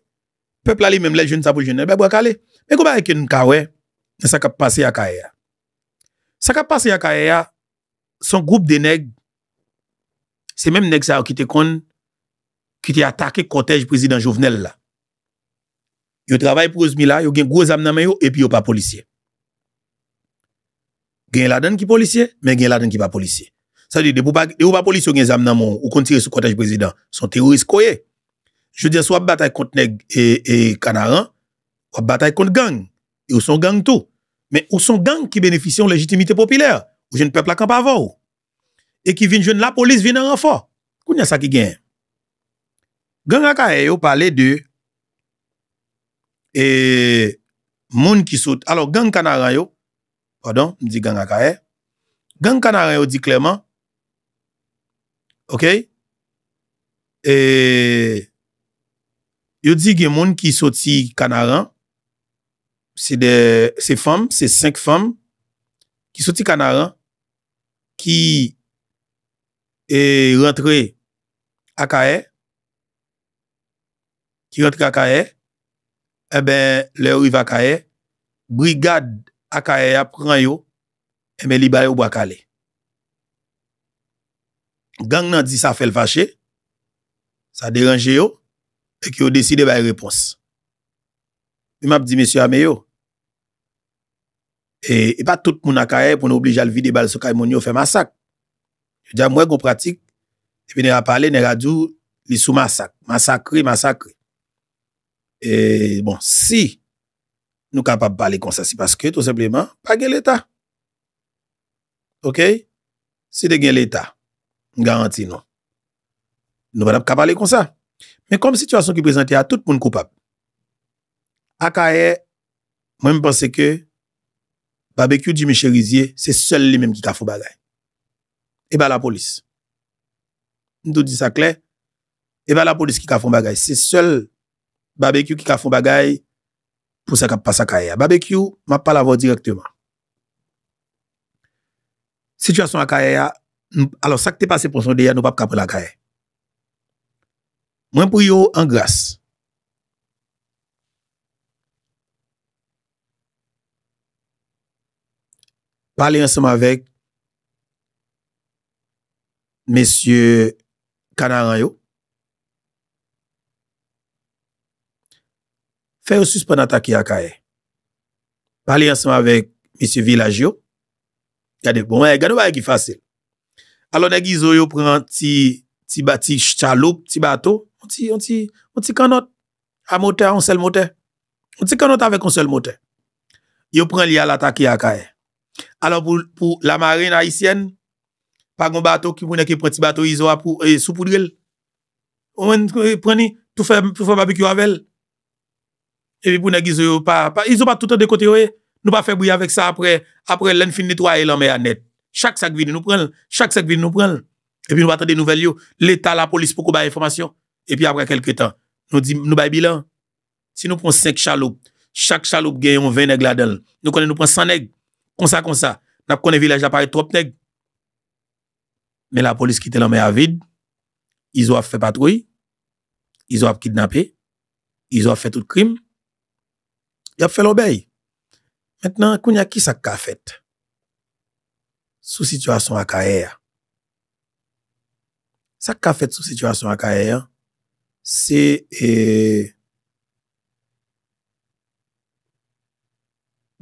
pepl la li menm le jen sa pou jen, bay Bwakale. Men kou bay ek yon kawè. Nè sak ap pase ya kaya. Sak ap pase ya kaya, son goup de neg, se mèm neg sa ou ki te kon ki te atake kotej prezident jovenel la. Yo travaye prozmi la, yo gen gwo zamnamen yo, epi yo pa polisye. Gen la den ki polisye, men gen la den ki pa polisye. Sa di, de ou pa polisye yo gen zamnamen ou kontire sou kotej prezident, son teroris koye. Je di an, sou ap batay kont neg e kanaran, ou ap batay kont gang. Ils sont gang tout. Mais ils sont gang qui bénéficient de légitimité populaire. Ou jeune peuple à camp Et qui viennent jeune la police, vient en renfort. Qu'on y a ça qui gagne. Gang Akaye, yo de. Et. Moun qui saute. Alors, gang kanaran yo. Pardon, dit gang Akaye. Gang kanaran yo dit clairement. OK? Et. Yo dit gen moun qui sorti kanaran. Se fem, se senk fem, ki soti kanaran, ki rentre eh a ka e, ki rentre a ka e, e ben le ou i va ka e, brigade a ka e ap kran yo, e men li baye ou ba ka le. Gang nan di sa fel fache, sa deranje yo, e ki yo deside baye repons. m'a dit, monsieur Ameyo et, et, pas tout le monde a pour nous obliger à le vider balle sur Kaïmonio faire massacre. Je dis, ah, moi, qu'on pratique, et puis, parler a parlé, on a sous massacre, massacre massacre Et bon, si nous capables de parler comme ça, c'est parce que, tout simplement, pas l'État. OK? Si de l'État, garantit non. Nous ne pouvons pas parler comme ça. Mais comme situation qui présente à tout le monde coupable, Akaye, mwen mwen pense ke, barbekou di mi chelizye, se sol li menm ki ka fon bagay. E ba la polis. Mwen tou di sa kle, e ba la polis ki ka fon bagay. Se sol barbekou ki ka fon bagay, pou sa kap pa sa kaya. Barbekou, mwen pa la vo direkteman. Sityason akaye ya, alo sa ki te pase ponson de ya, nou pap kap la kaya. Mwen pou yo angras, Parle yon seman vek Mesey Kanaranyo. Fè yon suspan atak yon akaye. Parle yon seman vek Mesey Vilajyo. Yade bon mwen, yade bon mwen yon. A lo negi zo yon preman ti batik chalop, ti bato. On ti, on ti, on ti kanot a motè, a on sel motè. On ti kanot avek on sel motè. Yon preman li al atak yon akaye. alon pou la marine haisyen pa goun bato ki pou neke proti bato iso apou e soupoudril ou men proni tou fe mabik yo avel epi pou neke iso yo pa iso pa toutan dekote yo e nou pa fe bouye avek sa apre apre len fin netwaye lan me a net chak sak vini nou pran l epi nou pa atan de nouvel yo leta la polis pou kou ba informasyon epi apre kelke tan nou bay bilan si nou prons 5 chaloup chak chaloup genyon 20 neg la del nou konen nou prons 100 neg Konsa konsa, nap kone vilaj apare trop neg. Men la polis ki te lome avid, iz wap fe patroui, iz wap kidnapi, iz wap fe tout krim, yap fe lombeyi. Mètnen, koun ya ki sa ka fet sou situasyon ak ayer? Sa ka fet sou situasyon ak ayer, se e...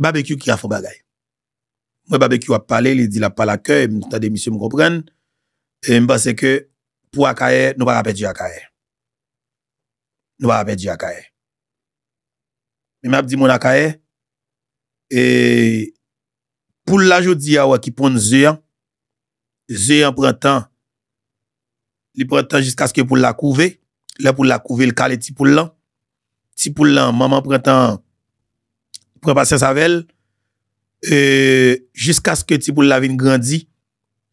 Babekyu ki a fo bagay. Mwen babè ki wap pale, li di la pale akè, mwen stade misyon mwen kompren, e mwen basè ke pou akè, nou wap apè di akè. Nou wap apè di akè. Mwen ap di moun akè, e pou la jodi ya wak ki pon ziyan, ziyan prantan, li prantan jiska skè pou lakouve, lè pou lakouve, l kalè ti pou lan, ti pou lan, maman prantan, prantan savel, E, jiskas ke ti pou la vin grandi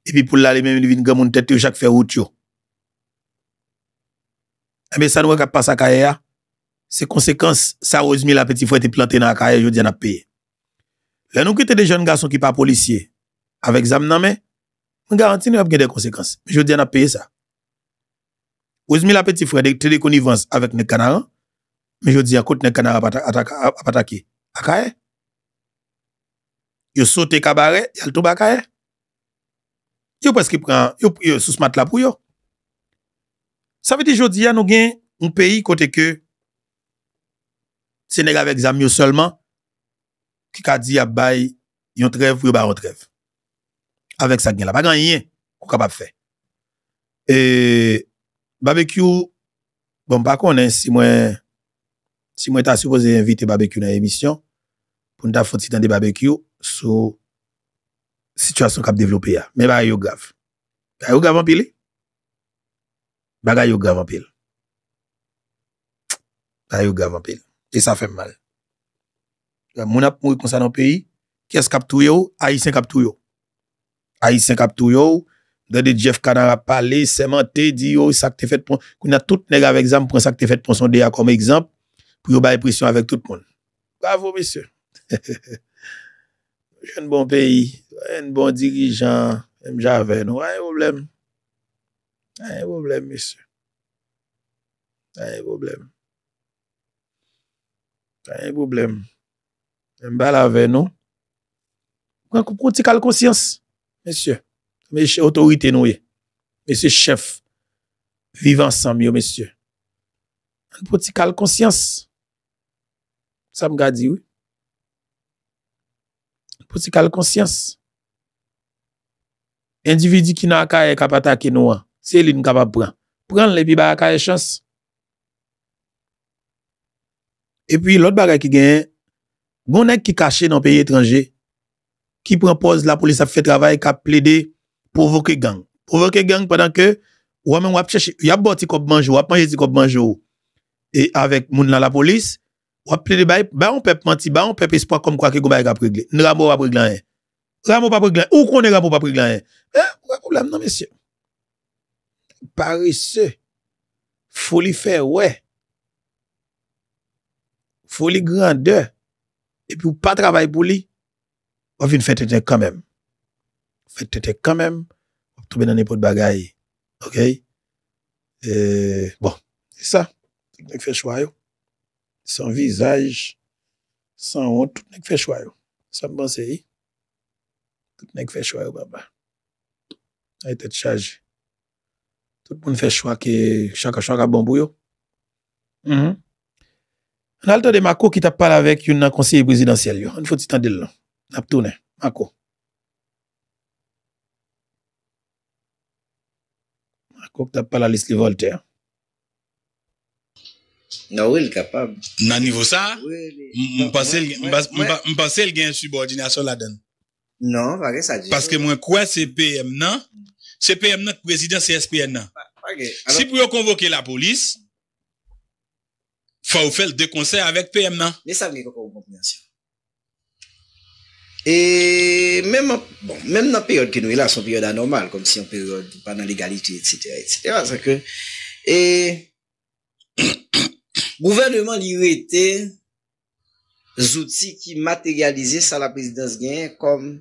epi pou la li men vin gen moun tete ou chak fe wout yo. Ebe e sa nou ek ap pa sa kaye ya, se konsekans, sa ozmi la peti fwe te planten na kaye, jo di an ap peye. Le nou kete de joun gason ki pa policye avek zam nan men, mwen garanti nou ap gen de konsekans, jo di an ap peye sa. Ozmi la peti fwe de tri de konivans avek ne kanalan, me jo di akout ne kanalan ap atake. Akaye? yo saute cabaret, yal tout bakaye. Yo presque prend yo, yo sous mat la pour yo. Ça veut dire jodi a nous gain un pays côté que Sénégal avec yo seulement qui ka dit a bay yon trêve ou ba yon trêve. Avec ça La là, pas rien qu'on capable faire. Et barbecue bon par contre si moi si moi t'a supposé inviter barbecue dans l'émission pour nous faire un petit de barbecue sous situation qui a développé. Mais il y a un grave. Il y a un grave en pile. Il y a un grave en pile. Il y a un grave en pile. Et ça fait mal. Bah, mon ap mouri comme ça dans le pays, qui est-ce qui a tout yo? Aïtien qui a tout yo. Aïtien a Jeff Canara parlé, sémenté, dit yo, oh, ça que t'es fait pour. On a tout nègre avec exemple, prend ça t'es fait pour son déa comme exemple, pour yo bailler pression avec tout le monde. Bravo, messieurs. yon bon peyi, yon bon dirijan, yon javè nou, yon bon blèm. Yon bon blèm, mè sè. Yon bon blèm. Yon bon blèm. Yon bal avè nou. Kwan pou prouti kal konsyans, mè sè, mè sè otorite nou, mè sè chef, vivan sanm yo, mè sè. Kwan pou prouti kal konsyans, sa m gadi, wè. politikal conscience. Individu ki nan qui kap atake nou qui lui qui c'est prendre. qui les Pran le ont chans. et puis qui ki genyen, qui ki dans pays étranger, qui prend la police fait travail travail qui pour Provoquer provoquer gang. Provoquer gang pendant que wamen y la yap qui kop manjou, manje ti E avec moun la police. Ou ap plede bay, ba ou pepe manti, ba ou pepe ispon kom kwa ke kou bay kap prigle. Nè ramou pap prigle an yon. Ramou pap prigle an yon. Ou kon nè ramou pap prigle an yon. Ha, eh, wak pou blam nan, mesye. Parise, foli fè wè. Foli grande. E pi ou pa travay pou li, wav yon fè tètèk kamèm. Fè tètèk kamèm, wap tòbe nan nè pot bagay. Ok? Eh, bon, e sa. Ek fè chwa yo. San vizaj. San ou. Tout nek fe chwa yo. San bon se yi. Eh? Tout nek fe chwa yo baba. A yi e tet chaj. Tout moun fe chwa ki chaka chaka bon bou mm-hmm. yo. An al to de mako ki ta pala vek yon nan konseye prezidentsel yo. An fote si tan dil. Nap tou ne. Mako. Mako ki ta pala list li Voltaire. Non, oui, il est capable. Dans niveau ça, je pense qu'il y a une subordination là-dedans. Non, pas que Parce que moi, quoi, PM, non? PM, non, président CSPN, non. Si pour convoquer la police, faut faire des conseils avec PM, non? Mais ça vous une compréhension. Et même, même dans la période que nous est là, c'est une période anormale, comme si une période pas dans l'égalité, etc., etc., que, et, Gouvernement li ou ete zouti ki materialize sa la prezidans gen kom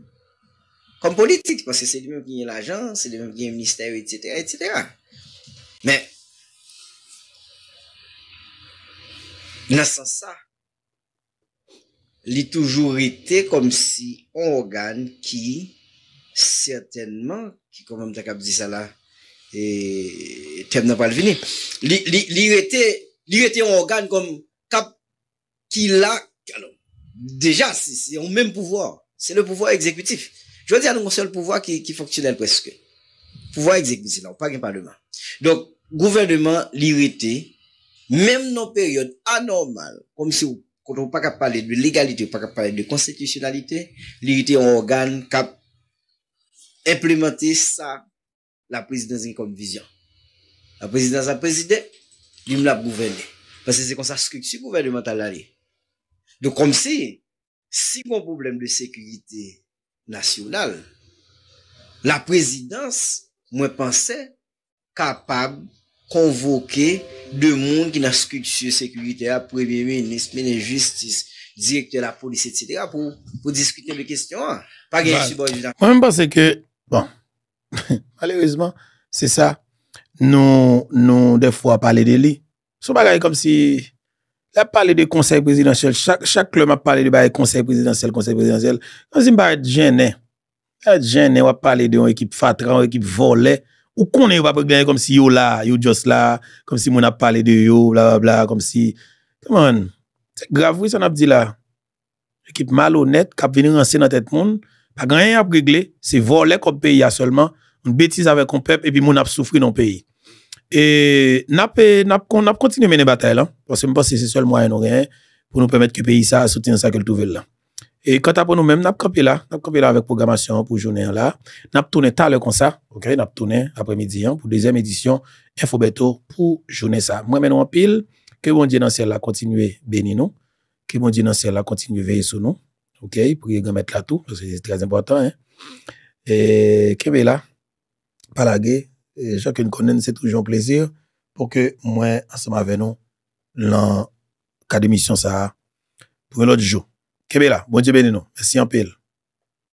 politik. Pwese se di menm gen l'ajans, se di menm gen minister, etc. Men, nasan sa, li toujou rete kom si organ ki certainman ki konwen mta kap di sa la etem nan pal vini. Li ou ete il en un organe comme cap qui déjà c'est au même pouvoir c'est le pouvoir exécutif je veux dire nous c'est le pouvoir qui qui fonctionne presque pouvoir exécutif là pas un parlement donc gouvernement l'irrité e même dans période anormale comme si quand on pas capable parler de légalité pas parler de constitutionnalité l'irrité e un organe cap implémenter ça la présidence comme vision la présidence a présidé lui l'a gouverné. Parce que c'est comme ça structure gouvernementale allait. Donc comme si, si mon problème de sécurité nationale, la présidence, moi pensais, capable convoquer de monde qui n'a structure sécurité premier ministre, ministre justice, directeur de la police, etc., pour, pour discuter des questions. Hein. Pas bah, je pense que, bon, malheureusement, c'est ça. Nou, nou, def wap pale de li. Sou bagay kom si, wap pale de konsey presidansyel, chak lè wap pale de baye konsey presidansyel, konsey presidansyel, kon si mbare djenè, mbare djenè wap pale de yon ekip fatran, ekip volè, ou konè wap preglenye kom si yo la, yo just la, kom si moun ap pale de yo, bla bla bla, kom si, kaman, se gravwis an ap di la, ekip malo net, kap veni ranse nan tèt moun, bagay yon ap preglenye, se volè kom peyi ya solman, moun betis avè kon pep, epi moun E nap e, kontinu men e batay lan. Pwese mwen pasi se sol mwen an ou re. Pwene pou nou pwemet ki peyi sa. Souten sa ke l touvel lan. E konta pou nou men, nap kopi la. Nap kopi la vek programasyon pou jounen la. Nap tounen talè kon sa. Nap tounen apre midi. Pwedezèm edisyon. Infobeto pou jounen sa. Mwen men wampil. Ke mwen bon di nan sel la kontinu beni nou. Ke mwen bon di nan sel la kontinu vey sou nou. Ok. Pwene gemet la tou. Se zi zi trez importan. E ke mwen la. Palage. E ke mwen la. et chacune connaît, c'est toujours un plaisir pour que moi, ensemble avec nous, dans d'émission, ça, pour un autre jour. que là, bon Dieu béni nous. Merci en pile.